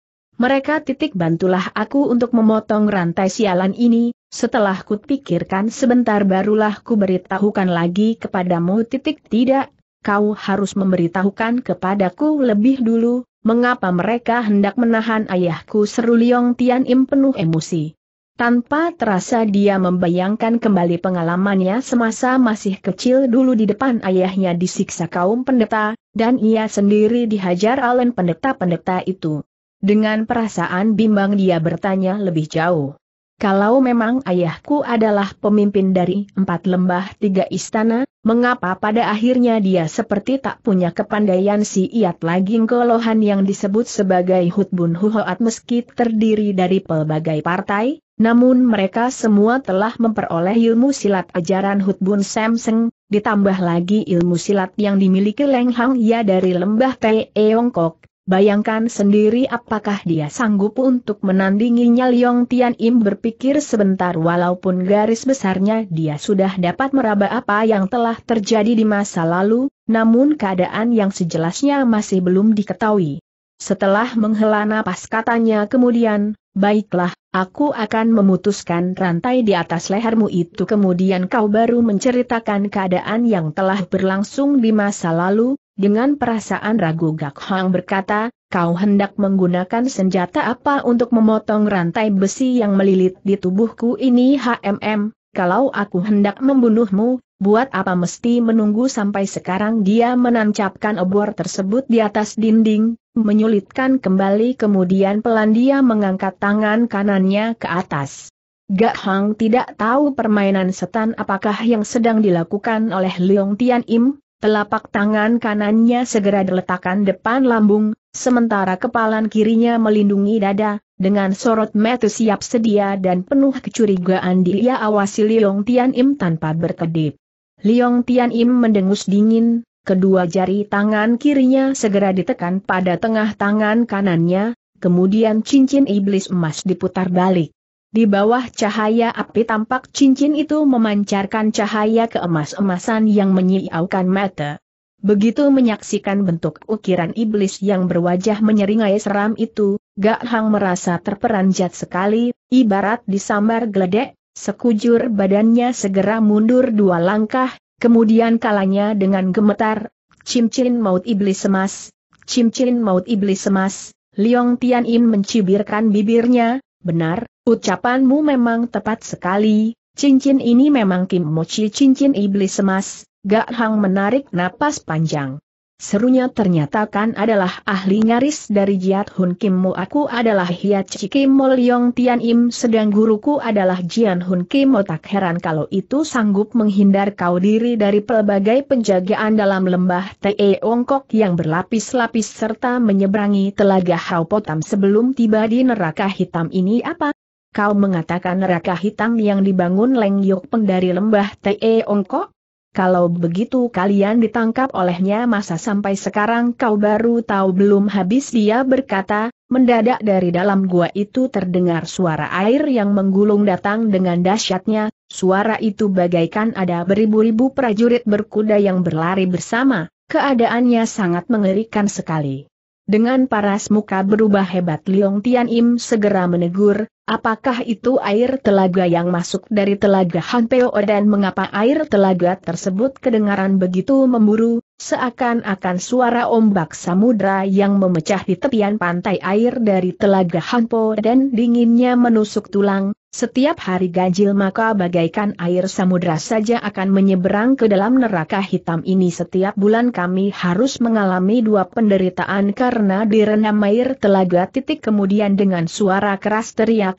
Speaker 1: Mereka titik bantulah aku untuk memotong rantai sialan ini, setelah kupikirkan sebentar barulah ku beritahukan lagi kepadamu titik tidak, kau harus memberitahukan kepadaku lebih dulu, mengapa mereka hendak menahan ayahku seru Liong Tian Im penuh emosi. Tanpa terasa dia membayangkan kembali pengalamannya semasa masih kecil dulu di depan ayahnya disiksa kaum pendeta, dan ia sendiri dihajar oleh pendeta-pendeta itu. Dengan perasaan bimbang dia bertanya lebih jauh. Kalau memang ayahku adalah pemimpin dari empat lembah tiga istana, mengapa pada akhirnya dia seperti tak punya kepandaian si Iat lagi ngkolohan yang disebut sebagai Hutbun Huhoat meski terdiri dari pelbagai partai, namun mereka semua telah memperoleh ilmu silat ajaran Hutbun Samseng, ditambah lagi ilmu silat yang dimiliki Leng Hang Ya dari lembah kok. Bayangkan sendiri apakah dia sanggup untuk menandinginya Liong Tian Im berpikir sebentar walaupun garis besarnya dia sudah dapat meraba apa yang telah terjadi di masa lalu, namun keadaan yang sejelasnya masih belum diketahui. Setelah menghela napas katanya kemudian, baiklah, aku akan memutuskan rantai di atas lehermu itu kemudian kau baru menceritakan keadaan yang telah berlangsung di masa lalu, dengan perasaan ragu Gak Hang berkata, kau hendak menggunakan senjata apa untuk memotong rantai besi yang melilit di tubuhku ini HMM, kalau aku hendak membunuhmu, buat apa mesti menunggu sampai sekarang dia menancapkan obor tersebut di atas dinding, menyulitkan kembali kemudian pelan dia mengangkat tangan kanannya ke atas. Gak Hang tidak tahu permainan setan apakah yang sedang dilakukan oleh Leong Tian Im, Telapak tangan kanannya segera diletakkan depan lambung, sementara kepalan kirinya melindungi dada, dengan sorot mata siap sedia dan penuh kecurigaan dia awasi Liong Tian Im tanpa berkedip. Liong Tian Im mendengus dingin, kedua jari tangan kirinya segera ditekan pada tengah tangan kanannya, kemudian cincin iblis emas diputar balik. Di bawah cahaya api tampak cincin itu memancarkan cahaya keemas-emasan yang menyiaukan mata. Begitu menyaksikan bentuk ukiran iblis yang berwajah menyeringai seram itu, Gak Hang merasa terperanjat sekali, ibarat disambar geledek, sekujur badannya segera mundur dua langkah, kemudian kalanya dengan gemetar, cincin maut iblis emas, cincin maut iblis emas, Liong Tian Im mencibirkan bibirnya, Benar, ucapanmu memang tepat sekali, cincin ini memang Kim Mochi cincin iblis emas, Gak Hang menarik napas panjang. Serunya ternyata kan adalah ahli nyaris dari Jiat Hun Kim Mo aku adalah Hiat Kim Mo Leong Tian Im sedang guruku adalah Jian Hun Kim Mo tak heran kalau itu sanggup menghindar kau diri dari pelbagai penjagaan dalam lembah Te Ongkok yang berlapis-lapis serta menyeberangi telaga Hau Potam sebelum tiba di neraka hitam ini apa? Kau mengatakan neraka hitam yang dibangun Leng Yok Peng dari lembah Te Ongkok? Kalau begitu kalian ditangkap olehnya masa sampai sekarang kau baru tahu belum habis dia berkata, mendadak dari dalam gua itu terdengar suara air yang menggulung datang dengan dahsyatnya, suara itu bagaikan ada beribu-ribu prajurit berkuda yang berlari bersama, keadaannya sangat mengerikan sekali. Dengan paras muka berubah hebat Liong Tian Im segera menegur, Apakah itu air telaga yang masuk dari telaga Hanpeo dan mengapa air telaga tersebut kedengaran begitu memburu, seakan-akan suara ombak samudra yang memecah di tepian pantai air dari telaga Hanpo dan dinginnya menusuk tulang, setiap hari ganjil maka bagaikan air samudra saja akan menyeberang ke dalam neraka hitam ini setiap bulan kami harus mengalami dua penderitaan karena direnam air telaga titik kemudian dengan suara keras teriak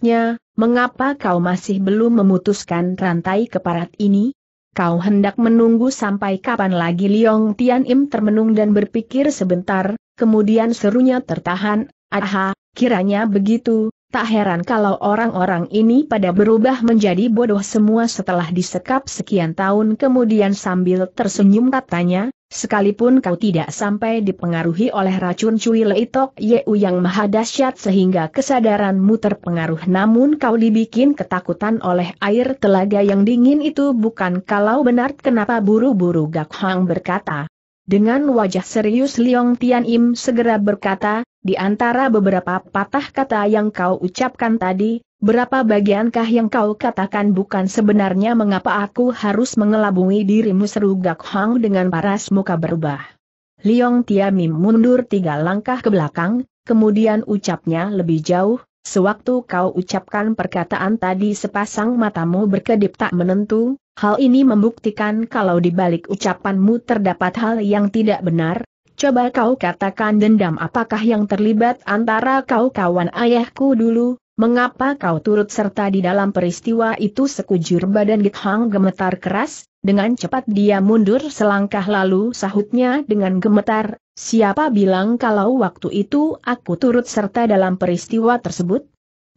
Speaker 1: mengapa kau masih belum memutuskan rantai keparat ini? Kau hendak menunggu sampai kapan lagi Liong Tian Im termenung dan berpikir sebentar, kemudian serunya tertahan, aha, kiranya begitu, tak heran kalau orang-orang ini pada berubah menjadi bodoh semua setelah disekap sekian tahun kemudian sambil tersenyum katanya, Sekalipun kau tidak sampai dipengaruhi oleh racun Cui Leitok Yeu yang maha dahsyat sehingga kesadaranmu terpengaruh namun kau dibikin ketakutan oleh air telaga yang dingin itu bukan kalau benar kenapa buru-buru Gak Hang berkata. Dengan wajah serius Liong Tian Im segera berkata, di antara beberapa patah kata yang kau ucapkan tadi, Berapa bagiankah yang kau katakan bukan sebenarnya mengapa aku harus mengelabui dirimu seru Gak Hang dengan paras muka berubah. Liong Tiamim mundur tiga langkah ke belakang, kemudian ucapnya lebih jauh, sewaktu kau ucapkan perkataan tadi sepasang matamu berkedip tak menentu, hal ini membuktikan kalau di balik ucapanmu terdapat hal yang tidak benar, Coba kau katakan dendam apakah yang terlibat antara kau kawan ayahku dulu, Mengapa kau turut serta di dalam peristiwa itu sekujur badan Githang gemetar keras, dengan cepat dia mundur selangkah lalu sahutnya dengan gemetar, siapa bilang kalau waktu itu aku turut serta dalam peristiwa tersebut?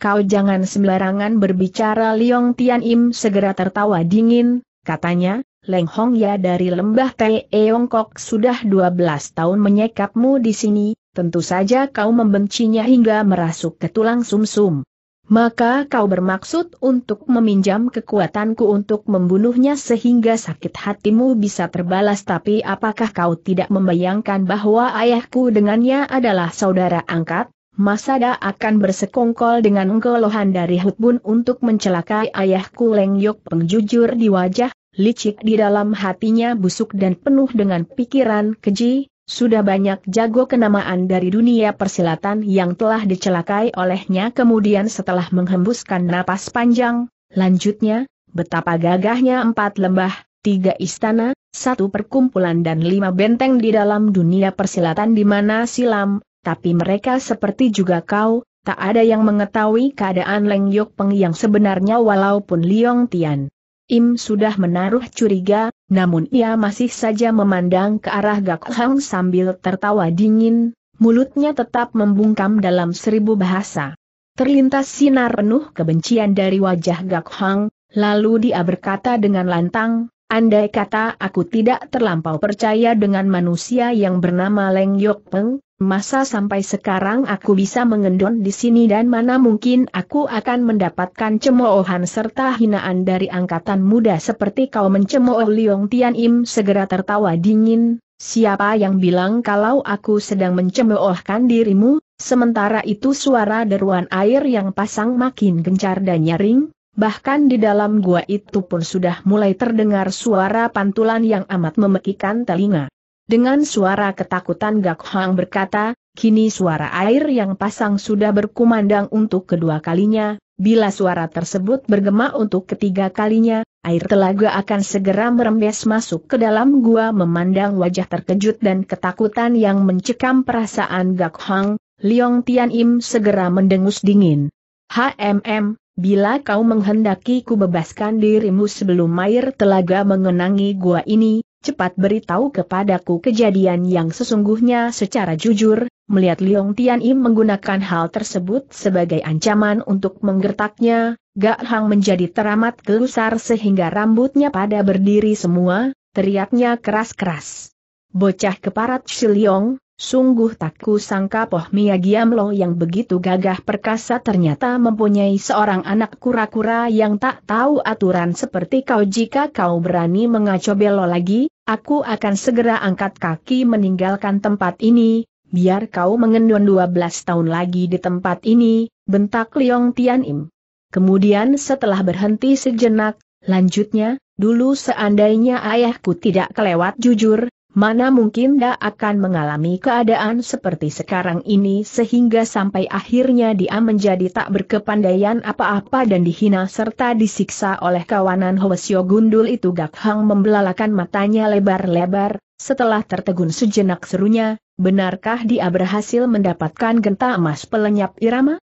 Speaker 1: Kau jangan sembarangan berbicara Liong Tian Im segera tertawa dingin, katanya, Leng Hong Ya dari lembah Eong Kok sudah 12 tahun menyekapmu di sini, tentu saja kau membencinya hingga merasuk ke tulang sumsum. -sum. Maka kau bermaksud untuk meminjam kekuatanku untuk membunuhnya sehingga sakit hatimu bisa terbalas tapi apakah kau tidak membayangkan bahwa ayahku dengannya adalah saudara angkat? Masada akan bersekongkol dengan golohan dari Hutbun untuk mencelakai ayahku lengyok, pengjujur di wajah, licik di dalam hatinya busuk dan penuh dengan pikiran keji, sudah banyak jago kenamaan dari dunia persilatan yang telah dicelakai olehnya kemudian setelah menghembuskan napas panjang, lanjutnya, betapa gagahnya empat lembah, tiga istana, satu perkumpulan dan lima benteng di dalam dunia persilatan di mana silam, tapi mereka seperti juga kau, tak ada yang mengetahui keadaan Leng Yok Peng yang sebenarnya walaupun Liong Tian Im sudah menaruh curiga, namun ia masih saja memandang ke arah Gak Hang sambil tertawa dingin, mulutnya tetap membungkam dalam seribu bahasa. Terlintas sinar penuh kebencian dari wajah Gak Hang, lalu dia berkata dengan lantang, Andai kata aku tidak terlampau percaya dengan manusia yang bernama Leng Yok Peng, masa sampai sekarang aku bisa mengendon di sini dan mana mungkin aku akan mendapatkan cemoohan serta hinaan dari angkatan muda seperti kau mencemooh Liong Tian Im segera tertawa dingin, siapa yang bilang kalau aku sedang mencemoohkan dirimu, sementara itu suara deruan air yang pasang makin gencar dan nyaring, Bahkan di dalam gua itu pun sudah mulai terdengar suara pantulan yang amat memekikan telinga. Dengan suara ketakutan Gak Hang berkata, kini suara air yang pasang sudah berkumandang untuk kedua kalinya, bila suara tersebut bergema untuk ketiga kalinya, air telaga akan segera merembes masuk ke dalam gua memandang wajah terkejut dan ketakutan yang mencekam perasaan Gak Hang, Liong Tian Im segera mendengus dingin. HMM, Bila kau menghendaki ku bebaskan dirimu sebelum air telaga mengenangi gua ini, cepat beritahu kepadaku kejadian yang sesungguhnya secara jujur, melihat Liong Tian Im menggunakan hal tersebut sebagai ancaman untuk menggertaknya, Gak Hang menjadi teramat gelusar sehingga rambutnya pada berdiri semua, teriaknya keras-keras. Bocah keparat Liong, Sungguh tak kusangka Poh Miyagiamlo yang begitu gagah perkasa ternyata mempunyai seorang anak kura-kura yang tak tahu aturan seperti kau jika kau berani mengacau belo lagi, aku akan segera angkat kaki meninggalkan tempat ini, biar kau mengendon 12 tahun lagi di tempat ini, bentak Liong Tian Im. Kemudian setelah berhenti sejenak, lanjutnya, dulu seandainya ayahku tidak kelewat jujur, Mana mungkin dia akan mengalami keadaan seperti sekarang ini sehingga sampai akhirnya dia menjadi tak berkepandaian apa-apa dan dihina serta disiksa oleh kawanan Hwasyo Gundul itu Gak Hang membelalakan matanya lebar-lebar, setelah tertegun sejenak serunya, benarkah dia berhasil mendapatkan genta emas pelenyap irama?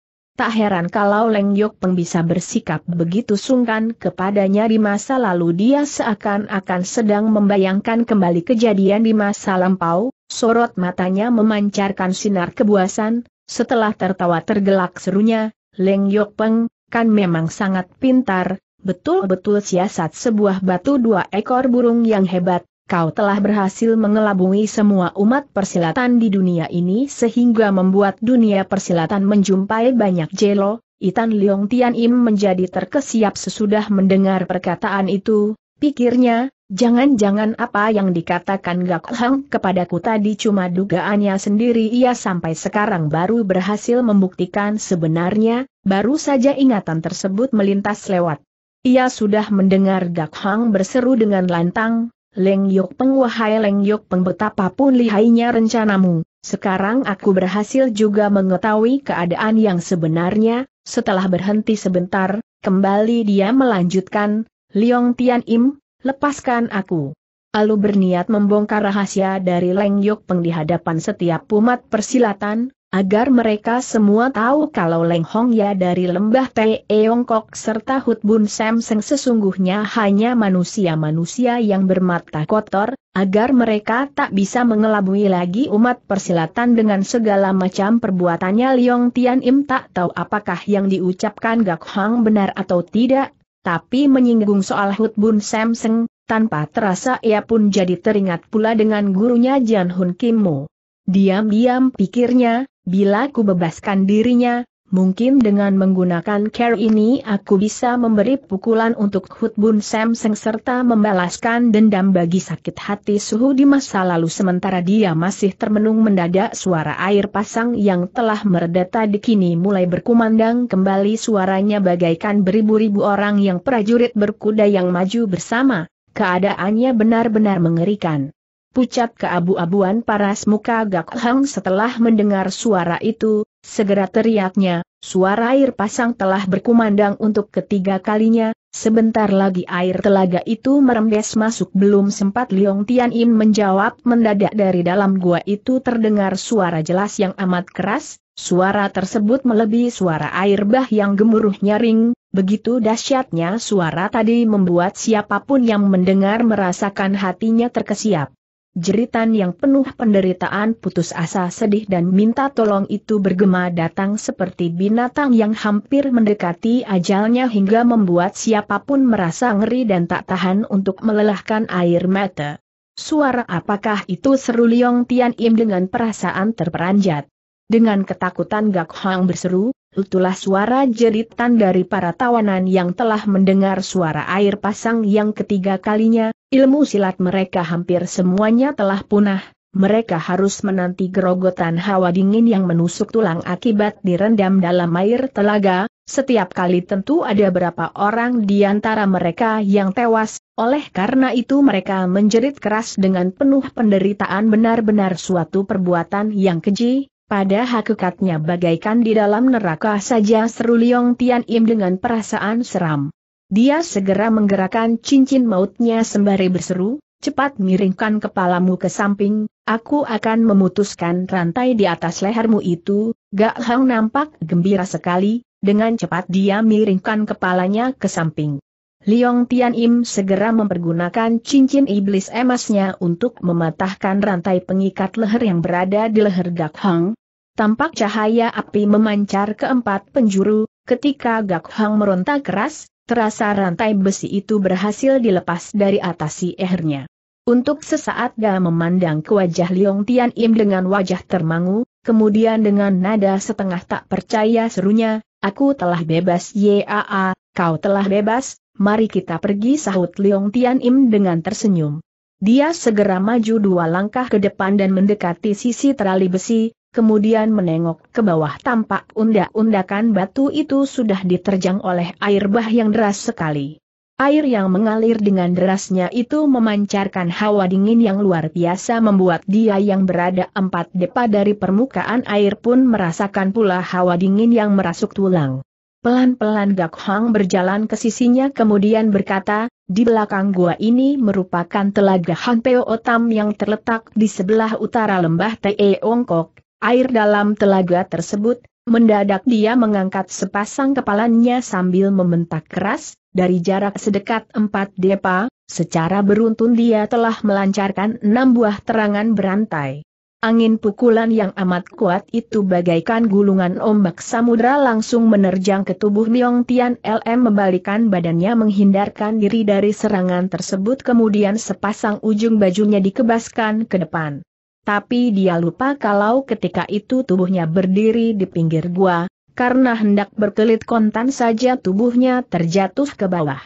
Speaker 1: Tak heran kalau Leng Yok Peng bisa bersikap begitu sungkan kepadanya di masa lalu dia seakan-akan sedang membayangkan kembali kejadian di masa lampau, sorot matanya memancarkan sinar kebuasan, setelah tertawa tergelak serunya, Leng Yok Peng, kan memang sangat pintar, betul-betul siasat sebuah batu dua ekor burung yang hebat, kau telah berhasil mengelabui semua umat persilatan di dunia ini sehingga membuat dunia persilatan menjumpai banyak jelo, Itan Leong Tian Im menjadi terkesiap sesudah mendengar perkataan itu, pikirnya, jangan-jangan apa yang dikatakan Gak Hang kepadaku tadi cuma dugaannya sendiri ia sampai sekarang baru berhasil membuktikan sebenarnya, baru saja ingatan tersebut melintas lewat. Ia sudah mendengar Gak Hang berseru dengan lantang, Leng Yok Peng wahai Leng Yok Peng betapapun lihainya rencanamu, sekarang aku berhasil juga mengetahui keadaan yang sebenarnya, setelah berhenti sebentar, kembali dia melanjutkan, Liong Tian Im, lepaskan aku. Lalu berniat membongkar rahasia dari Leng Yok Peng di hadapan setiap umat persilatan, agar mereka semua tahu kalau Leng Hong Ya dari lembah Kok serta Hut Bun Sam Seng sesungguhnya hanya manusia-manusia yang bermata kotor, agar mereka tak bisa mengelabui lagi umat persilatan dengan segala macam perbuatannya Liong Tian Im tak tahu apakah yang diucapkan Gak Hang benar atau tidak, tapi menyinggung soal Hut Bun Sam Seng, tanpa terasa ia pun jadi teringat pula dengan gurunya Jian Hun Kim Mo. Diam-diam pikirnya, Bila ku bebaskan dirinya, Mungkin dengan menggunakan care ini aku bisa memberi pukulan untuk Hutbun Samseng serta membalaskan dendam bagi sakit hati suhu di masa lalu sementara dia masih termenung mendadak suara air pasang yang telah mereda tadi kini mulai berkumandang kembali suaranya bagaikan beribu-ribu orang yang prajurit berkuda yang maju bersama, keadaannya benar-benar mengerikan. Pucat keabu-abuan paras muka Gak Hang setelah mendengar suara itu, segera teriaknya, suara air pasang telah berkumandang untuk ketiga kalinya, sebentar lagi air telaga itu merembes masuk belum sempat Liong Tian im menjawab mendadak dari dalam gua itu terdengar suara jelas yang amat keras, suara tersebut melebihi suara air bah yang gemuruh nyaring, Begitu dahsyatnya suara tadi membuat siapapun yang mendengar merasakan hatinya terkesiap. Jeritan yang penuh penderitaan putus asa sedih dan minta tolong itu bergema datang seperti binatang yang hampir mendekati ajalnya hingga membuat siapapun merasa ngeri dan tak tahan untuk melelahkan air mata. Suara apakah itu seru Liong Tian Im dengan perasaan terperanjat. Dengan ketakutan Gak Hang berseru, Itulah suara jeritan dari para tawanan yang telah mendengar suara air pasang yang ketiga kalinya, Ilmu silat mereka hampir semuanya telah punah, mereka harus menanti gerogotan hawa dingin yang menusuk tulang akibat direndam dalam air telaga, setiap kali tentu ada berapa orang di antara mereka yang tewas, oleh karena itu mereka menjerit keras dengan penuh penderitaan benar-benar suatu perbuatan yang keji, pada hakikatnya bagaikan di dalam neraka saja seru Liong Tian Im dengan perasaan seram. Dia segera menggerakkan cincin mautnya sembari berseru, cepat miringkan kepalamu ke samping, aku akan memutuskan rantai di atas lehermu itu, Gak Hang nampak gembira sekali, dengan cepat dia miringkan kepalanya ke samping. Liong Tian Im segera mempergunakan cincin iblis emasnya untuk mematahkan rantai pengikat leher yang berada di leher Gak Hang. Tampak cahaya api memancar ke empat penjuru, ketika Gak Hang meronta keras, terasa rantai besi itu berhasil dilepas dari atas si ehernya. Untuk sesaat dia memandang ke wajah Liong Tian Im dengan wajah termangu, kemudian dengan nada setengah tak percaya serunya, aku telah bebas Yaa, kau telah bebas, mari kita pergi sahut Liong Tian Im dengan tersenyum. Dia segera maju dua langkah ke depan dan mendekati sisi terali besi, kemudian menengok ke bawah tampak undak-undakan batu itu sudah diterjang oleh air bah yang deras sekali. Air yang mengalir dengan derasnya itu memancarkan hawa dingin yang luar biasa membuat dia yang berada empat depa dari permukaan air pun merasakan pula hawa dingin yang merasuk tulang. Pelan-pelan Gak Hang berjalan ke sisinya kemudian berkata, di belakang gua ini merupakan telaga Han Peo Otam yang terletak di sebelah utara lembah Teongkok, air dalam telaga tersebut, mendadak dia mengangkat sepasang kepalanya sambil membentak keras, dari jarak sedekat empat depa, secara beruntun dia telah melancarkan enam buah terangan berantai. Angin pukulan yang amat kuat itu bagaikan gulungan ombak samudra langsung menerjang ke tubuh Niong Tian LM membalikan badannya menghindarkan diri dari serangan tersebut kemudian sepasang ujung bajunya dikebaskan ke depan. Tapi dia lupa kalau ketika itu tubuhnya berdiri di pinggir gua, karena hendak berkelit kontan saja tubuhnya terjatuh ke bawah.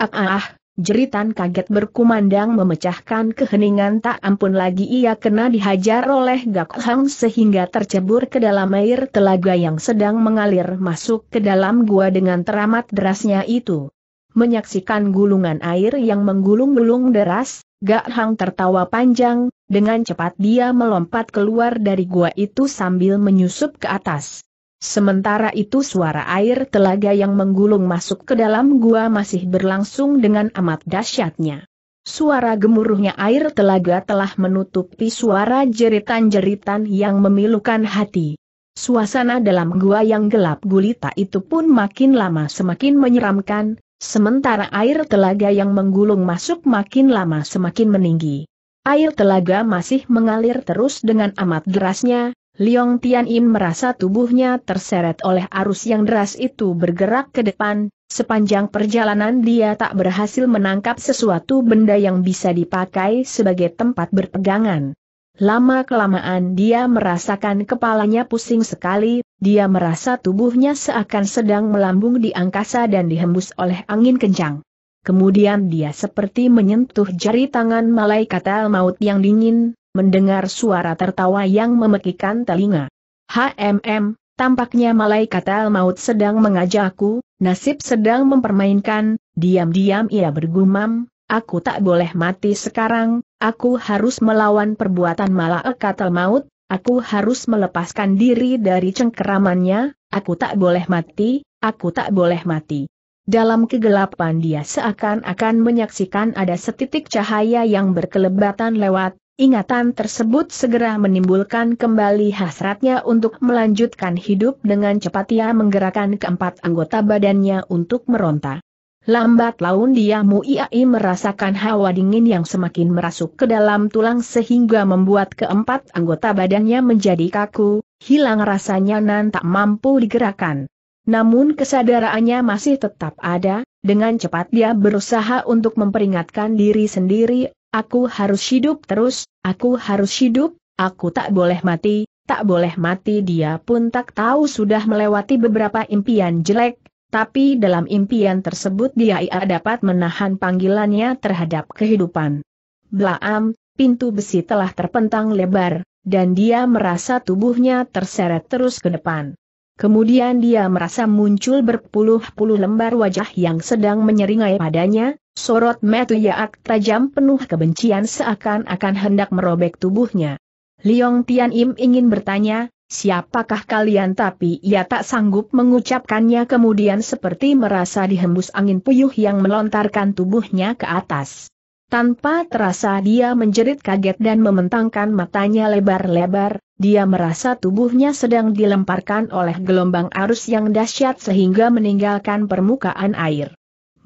Speaker 1: Ah, ah, ah jeritan kaget berkumandang memecahkan keheningan tak ampun lagi ia kena dihajar oleh Gak Hang sehingga tercebur ke dalam air telaga yang sedang mengalir masuk ke dalam gua dengan teramat derasnya itu. Menyaksikan gulungan air yang menggulung-gulung deras, Gak Hang tertawa panjang, dengan cepat dia melompat keluar dari gua itu sambil menyusup ke atas. Sementara itu suara air telaga yang menggulung masuk ke dalam gua masih berlangsung dengan amat dahsyatnya. Suara gemuruhnya air telaga telah menutupi suara jeritan-jeritan yang memilukan hati. Suasana dalam gua yang gelap gulita itu pun makin lama semakin menyeramkan, Sementara air telaga yang menggulung masuk makin lama semakin meninggi. Air telaga masih mengalir terus dengan amat derasnya, Liong Tian Im merasa tubuhnya terseret oleh arus yang deras itu bergerak ke depan, sepanjang perjalanan dia tak berhasil menangkap sesuatu benda yang bisa dipakai sebagai tempat berpegangan. Lama-kelamaan dia merasakan kepalanya pusing sekali, dia merasa tubuhnya seakan sedang melambung di angkasa dan dihembus oleh angin kencang. Kemudian dia seperti menyentuh jari tangan malaikat maut yang dingin, mendengar suara tertawa yang memekikan telinga. HMM, tampaknya malaikat maut sedang mengajakku, nasib sedang mempermainkan, diam-diam ia bergumam, aku tak boleh mati sekarang, aku harus melawan perbuatan malaikat maut, aku harus melepaskan diri dari cengkeramannya, aku tak boleh mati, aku tak boleh mati. Dalam kegelapan dia seakan-akan menyaksikan ada setitik cahaya yang berkelebatan lewat, ingatan tersebut segera menimbulkan kembali hasratnya untuk melanjutkan hidup dengan cepat ia menggerakkan keempat anggota badannya untuk meronta. Lambat laun dia Muiai merasakan hawa dingin yang semakin merasuk ke dalam tulang sehingga membuat keempat anggota badannya menjadi kaku, hilang rasanya nan tak mampu digerakkan. Namun kesadarannya masih tetap ada, dengan cepat dia berusaha untuk memperingatkan diri sendiri, aku harus hidup terus, aku harus hidup, aku tak boleh mati, tak boleh mati dia pun tak tahu sudah melewati beberapa impian jelek, tapi dalam impian tersebut dia ia dapat menahan panggilannya terhadap kehidupan. Blaam, pintu besi telah terpentang lebar, dan dia merasa tubuhnya terseret terus ke depan. Kemudian dia merasa muncul berpuluh-puluh lembar wajah yang sedang menyeringai padanya, sorot mata Yaak tajam penuh kebencian seakan-akan hendak merobek tubuhnya. Liong Tian Im ingin bertanya, siapakah kalian tapi ia tak sanggup mengucapkannya kemudian seperti merasa dihembus angin puyuh yang melontarkan tubuhnya ke atas. Tanpa terasa dia menjerit kaget dan mementangkan matanya lebar-lebar, dia merasa tubuhnya sedang dilemparkan oleh gelombang arus yang dahsyat sehingga meninggalkan permukaan air.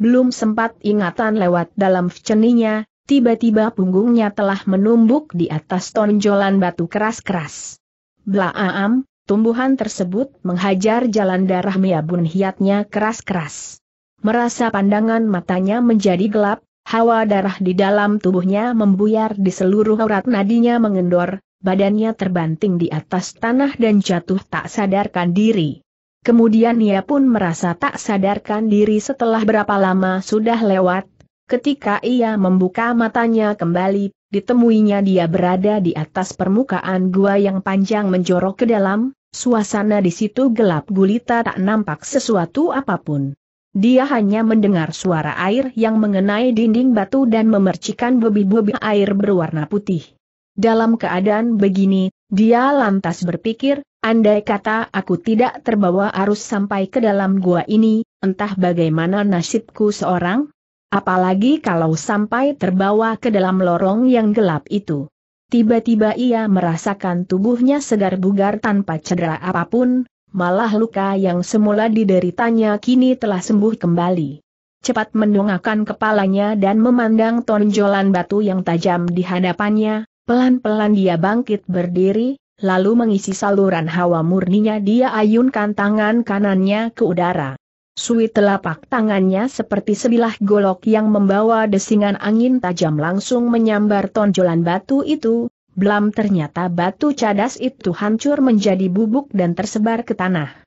Speaker 1: Belum sempat ingatan lewat dalam ceninya, tiba-tiba punggungnya telah menumbuk di atas tonjolan batu keras-keras. Blaam, tumbuhan tersebut menghajar jalan darah Miabun hiatnya keras-keras. Merasa pandangan matanya menjadi gelap, hawa darah di dalam tubuhnya membuyar di seluruh urat nadinya mengendor, badannya terbanting di atas tanah dan jatuh tak sadarkan diri. Kemudian ia pun merasa tak sadarkan diri setelah berapa lama sudah lewat, Ketika ia membuka matanya kembali, ditemuinya dia berada di atas permukaan gua yang panjang menjorok ke dalam, suasana di situ gelap gulita tak nampak sesuatu apapun. Dia hanya mendengar suara air yang mengenai dinding batu dan memercikan bebi-bebi air berwarna putih. Dalam keadaan begini, dia lantas berpikir, andai kata aku tidak terbawa arus sampai ke dalam gua ini, entah bagaimana nasibku seorang, Apalagi kalau sampai terbawa ke dalam lorong yang gelap itu. Tiba-tiba ia merasakan tubuhnya segar bugar tanpa cedera apapun, malah luka yang semula dideritanya kini telah sembuh kembali. Cepat mendongakkan kepalanya dan memandang tonjolan batu yang tajam di hadapannya, pelan-pelan dia bangkit berdiri, lalu mengisi saluran hawa murninya dia ayunkan tangan kanannya ke udara. Sui telapak tangannya seperti sebilah golok yang membawa desingan angin tajam langsung menyambar tonjolan batu itu, Belum ternyata batu cadas itu hancur menjadi bubuk dan tersebar ke tanah.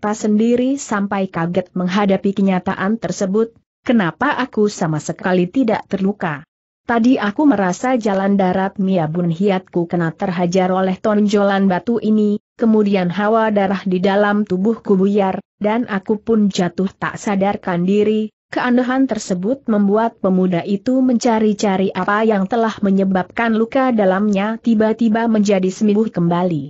Speaker 1: Ta sendiri sampai kaget menghadapi kenyataan tersebut, kenapa aku sama sekali tidak terluka. Tadi aku merasa jalan darat Mia Bun Hiatku kena terhajar oleh tonjolan batu ini, kemudian hawa darah di dalam tubuhku buyar, dan aku pun jatuh tak sadarkan diri, keanehan tersebut membuat pemuda itu mencari-cari apa yang telah menyebabkan luka dalamnya tiba-tiba menjadi sembuh kembali.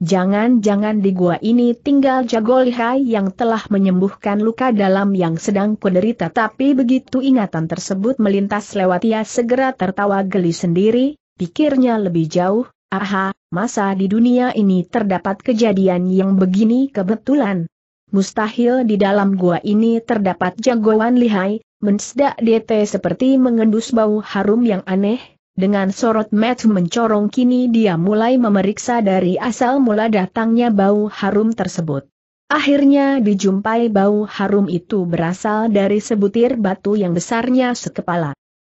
Speaker 1: Jangan-jangan di gua ini tinggal jago lihai yang telah menyembuhkan luka dalam yang sedang kuderita tapi begitu ingatan tersebut melintas lewat ia segera tertawa geli sendiri, pikirnya lebih jauh, aha, masa di dunia ini terdapat kejadian yang begini kebetulan. Mustahil di dalam gua ini terdapat jagoan lihai, mensedak DT seperti mengendus bau harum yang aneh, dengan sorot mata mencorong kini dia mulai memeriksa dari asal mula datangnya bau harum tersebut. Akhirnya dijumpai bau harum itu berasal dari sebutir batu yang besarnya sekepala.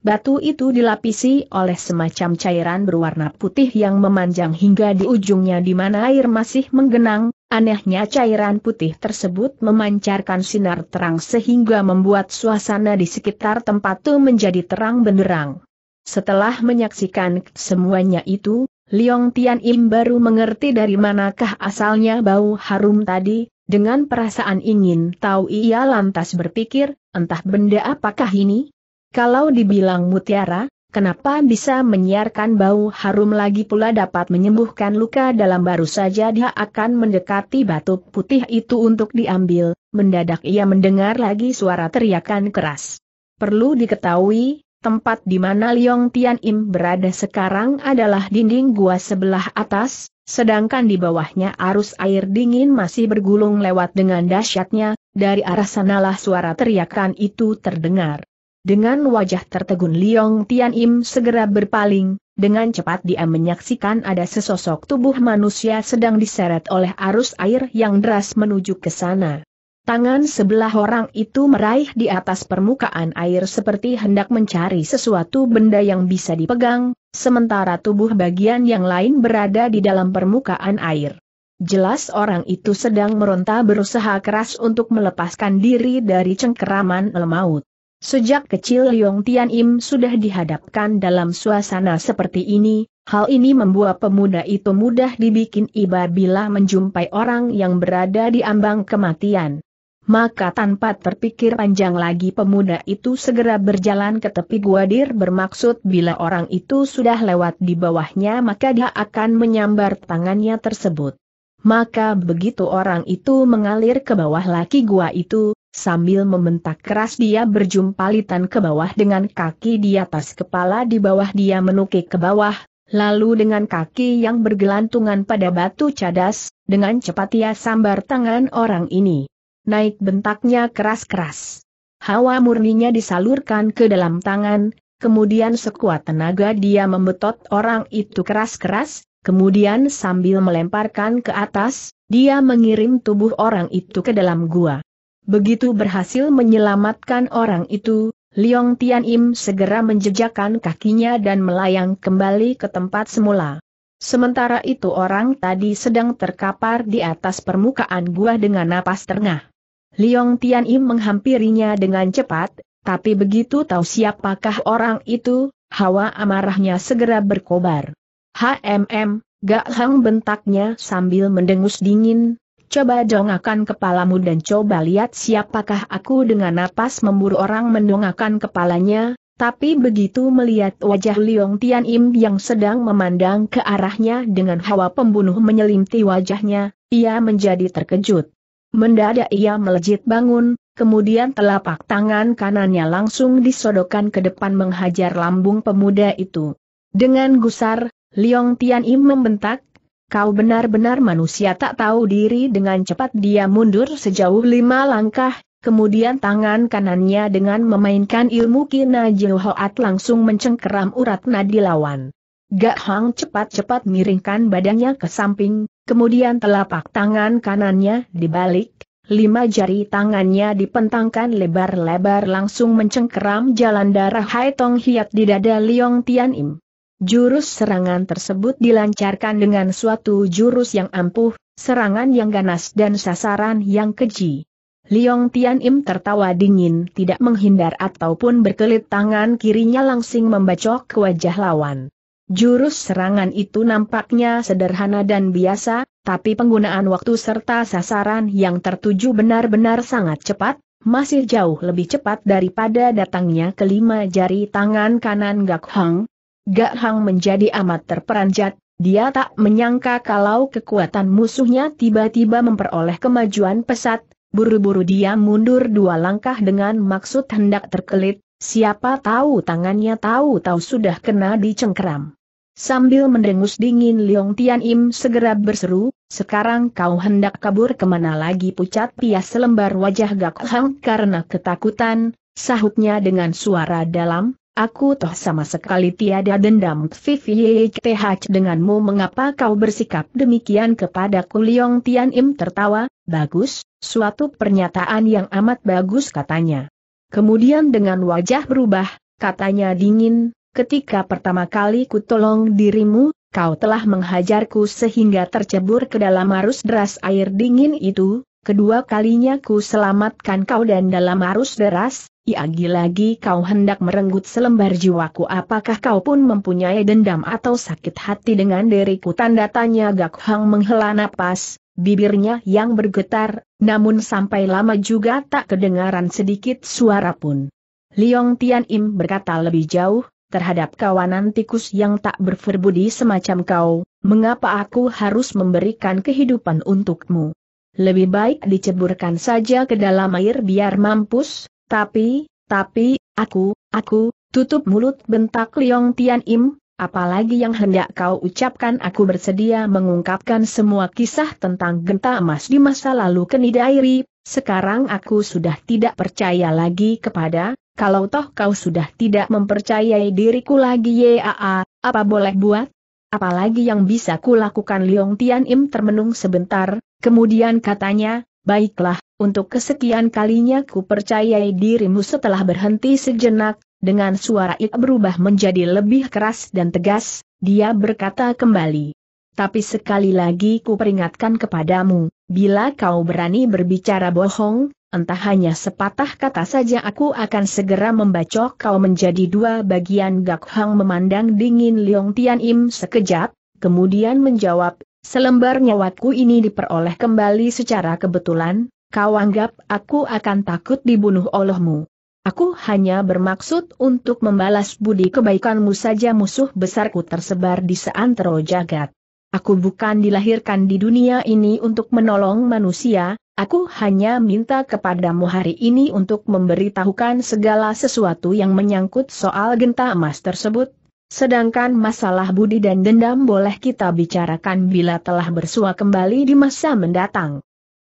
Speaker 1: Batu itu dilapisi oleh semacam cairan berwarna putih yang memanjang hingga di ujungnya di mana air masih menggenang, anehnya cairan putih tersebut memancarkan sinar terang sehingga membuat suasana di sekitar tempat itu menjadi terang benderang. Setelah menyaksikan semuanya itu, Liong Tian Im baru mengerti dari manakah asalnya bau harum tadi, dengan perasaan ingin tahu ia lantas berpikir, entah benda apakah ini? Kalau dibilang mutiara, kenapa bisa menyiarkan bau harum lagi pula dapat menyembuhkan luka dalam baru saja dia akan mendekati batu putih itu untuk diambil, mendadak ia mendengar lagi suara teriakan keras. Perlu diketahui, tempat di mana Liong Tian Im berada sekarang adalah dinding gua sebelah atas, sedangkan di bawahnya arus air dingin masih bergulung lewat dengan dahsyatnya, dari arah sanalah suara teriakan itu terdengar. Dengan wajah tertegun Liong Tian Im segera berpaling, dengan cepat dia menyaksikan ada sesosok tubuh manusia sedang diseret oleh arus air yang deras menuju ke sana. Tangan sebelah orang itu meraih di atas permukaan air seperti hendak mencari sesuatu benda yang bisa dipegang, sementara tubuh bagian yang lain berada di dalam permukaan air. Jelas orang itu sedang meronta berusaha keras untuk melepaskan diri dari cengkeraman lemaut. Sejak kecil Yong Tian Im sudah dihadapkan dalam suasana seperti ini, hal ini membuat pemuda itu mudah dibikin iba bila menjumpai orang yang berada di ambang kematian. Maka tanpa terpikir panjang lagi pemuda itu segera berjalan ke tepi guadir bermaksud bila orang itu sudah lewat di bawahnya maka dia akan menyambar tangannya tersebut. Maka begitu orang itu mengalir ke bawah laki gua itu, Sambil membentak keras dia berjumpa litan ke bawah dengan kaki di atas kepala di bawah dia menukik ke bawah, lalu dengan kaki yang bergelantungan pada batu cadas, dengan cepat ia sambar tangan orang ini. Naik bentaknya keras-keras. Hawa murninya disalurkan ke dalam tangan, kemudian sekuat tenaga dia membetot orang itu keras-keras, kemudian sambil melemparkan ke atas, dia mengirim tubuh orang itu ke dalam gua. Begitu berhasil menyelamatkan orang itu, Liong Tian Im segera menjejakkan kakinya dan melayang kembali ke tempat semula. Sementara itu orang tadi sedang terkapar di atas permukaan gua dengan napas terengah. Liong Tian Im menghampirinya dengan cepat, tapi begitu tahu siapakah orang itu, hawa amarahnya segera berkobar. HMM, Gak Hang bentaknya sambil mendengus dingin, Coba dongakan kepalamu dan coba lihat siapakah aku dengan napas memburu orang mendongakan kepalanya, tapi begitu melihat wajah Liong Tian Im yang sedang memandang ke arahnya dengan hawa pembunuh menyelimti wajahnya, ia menjadi terkejut. Mendadak ia melejit bangun, kemudian telapak tangan kanannya langsung disodokkan ke depan menghajar lambung pemuda itu. Dengan gusar, Liong Tian Im membentak, Kau benar-benar manusia tak tahu diri dengan cepat dia mundur sejauh lima langkah, kemudian tangan kanannya dengan memainkan ilmu kina Jehoat langsung mencengkeram urat nadi lawan. Gak Hang cepat-cepat miringkan badannya ke samping, kemudian telapak tangan kanannya dibalik, lima jari tangannya dipentangkan lebar-lebar langsung mencengkeram jalan darah Hai Tong Hiat di dada Liong Tian Im. Jurus serangan tersebut dilancarkan dengan suatu jurus yang ampuh, serangan yang ganas dan sasaran yang keji. Liong Tian Im tertawa dingin tidak menghindar ataupun berkelit tangan kirinya langsing membacok ke wajah lawan. Jurus serangan itu nampaknya sederhana dan biasa, tapi penggunaan waktu serta sasaran yang tertuju benar-benar sangat cepat, masih jauh lebih cepat daripada datangnya kelima jari tangan kanan Gak Hang, Gak Hang menjadi amat terperanjat, dia tak menyangka kalau kekuatan musuhnya tiba-tiba memperoleh kemajuan pesat, buru-buru dia mundur dua langkah dengan maksud hendak terkelit, siapa tahu tangannya tahu-tahu sudah kena dicengkeram. Sambil mendengus dingin Leong Tian Im segera berseru, sekarang kau hendak kabur kemana lagi pucat pias selembar wajah Gak Hang karena ketakutan, sahutnya dengan suara dalam, Aku toh sama sekali tiada dendam TVH denganmu mengapa kau bersikap demikian kepadaku Liong Tian Im tertawa, bagus, suatu pernyataan yang amat bagus katanya. Kemudian dengan wajah berubah, katanya dingin, ketika pertama kali ku tolong dirimu, kau telah menghajarku sehingga tercebur ke dalam arus deras air dingin itu, kedua kalinya ku selamatkan kau dan dalam arus deras, ia lagi kau hendak merenggut selembar jiwaku apakah kau pun mempunyai dendam atau sakit hati dengan diriku tanda tanya Gak Hang menghela napas, bibirnya yang bergetar, namun sampai lama juga tak kedengaran sedikit suara pun. Liong Tian Im berkata lebih jauh, terhadap kawanan tikus yang tak berferbudi semacam kau, mengapa aku harus memberikan kehidupan untukmu? Lebih baik diceburkan saja ke dalam air biar mampus, tapi, tapi, aku, aku, tutup mulut bentak Liong Tian Im, apalagi yang hendak kau ucapkan aku bersedia mengungkapkan semua kisah tentang genta emas di masa lalu kenidairi, sekarang aku sudah tidak percaya lagi kepada, kalau toh kau sudah tidak mempercayai diriku lagi yaa, apa boleh buat? Apalagi yang bisa kulakukan Liong Tian Im termenung sebentar, kemudian katanya, Baiklah, untuk kesekian kalinya ku percayai dirimu setelah berhenti sejenak, dengan suara itu berubah menjadi lebih keras dan tegas, dia berkata kembali. Tapi sekali lagi ku peringatkan kepadamu, bila kau berani berbicara bohong, entah hanya sepatah kata saja aku akan segera membacok kau menjadi dua bagian Gak Hang memandang dingin Leong Tian Im sekejap, kemudian menjawab, Selembar nyawaku ini diperoleh kembali secara kebetulan, kau anggap aku akan takut dibunuh olehmu. Aku hanya bermaksud untuk membalas budi kebaikanmu saja musuh besarku tersebar di seantero jagat. Aku bukan dilahirkan di dunia ini untuk menolong manusia, aku hanya minta kepadamu hari ini untuk memberitahukan segala sesuatu yang menyangkut soal genta emas tersebut, Sedangkan masalah budi dan dendam boleh kita bicarakan bila telah bersua kembali di masa mendatang.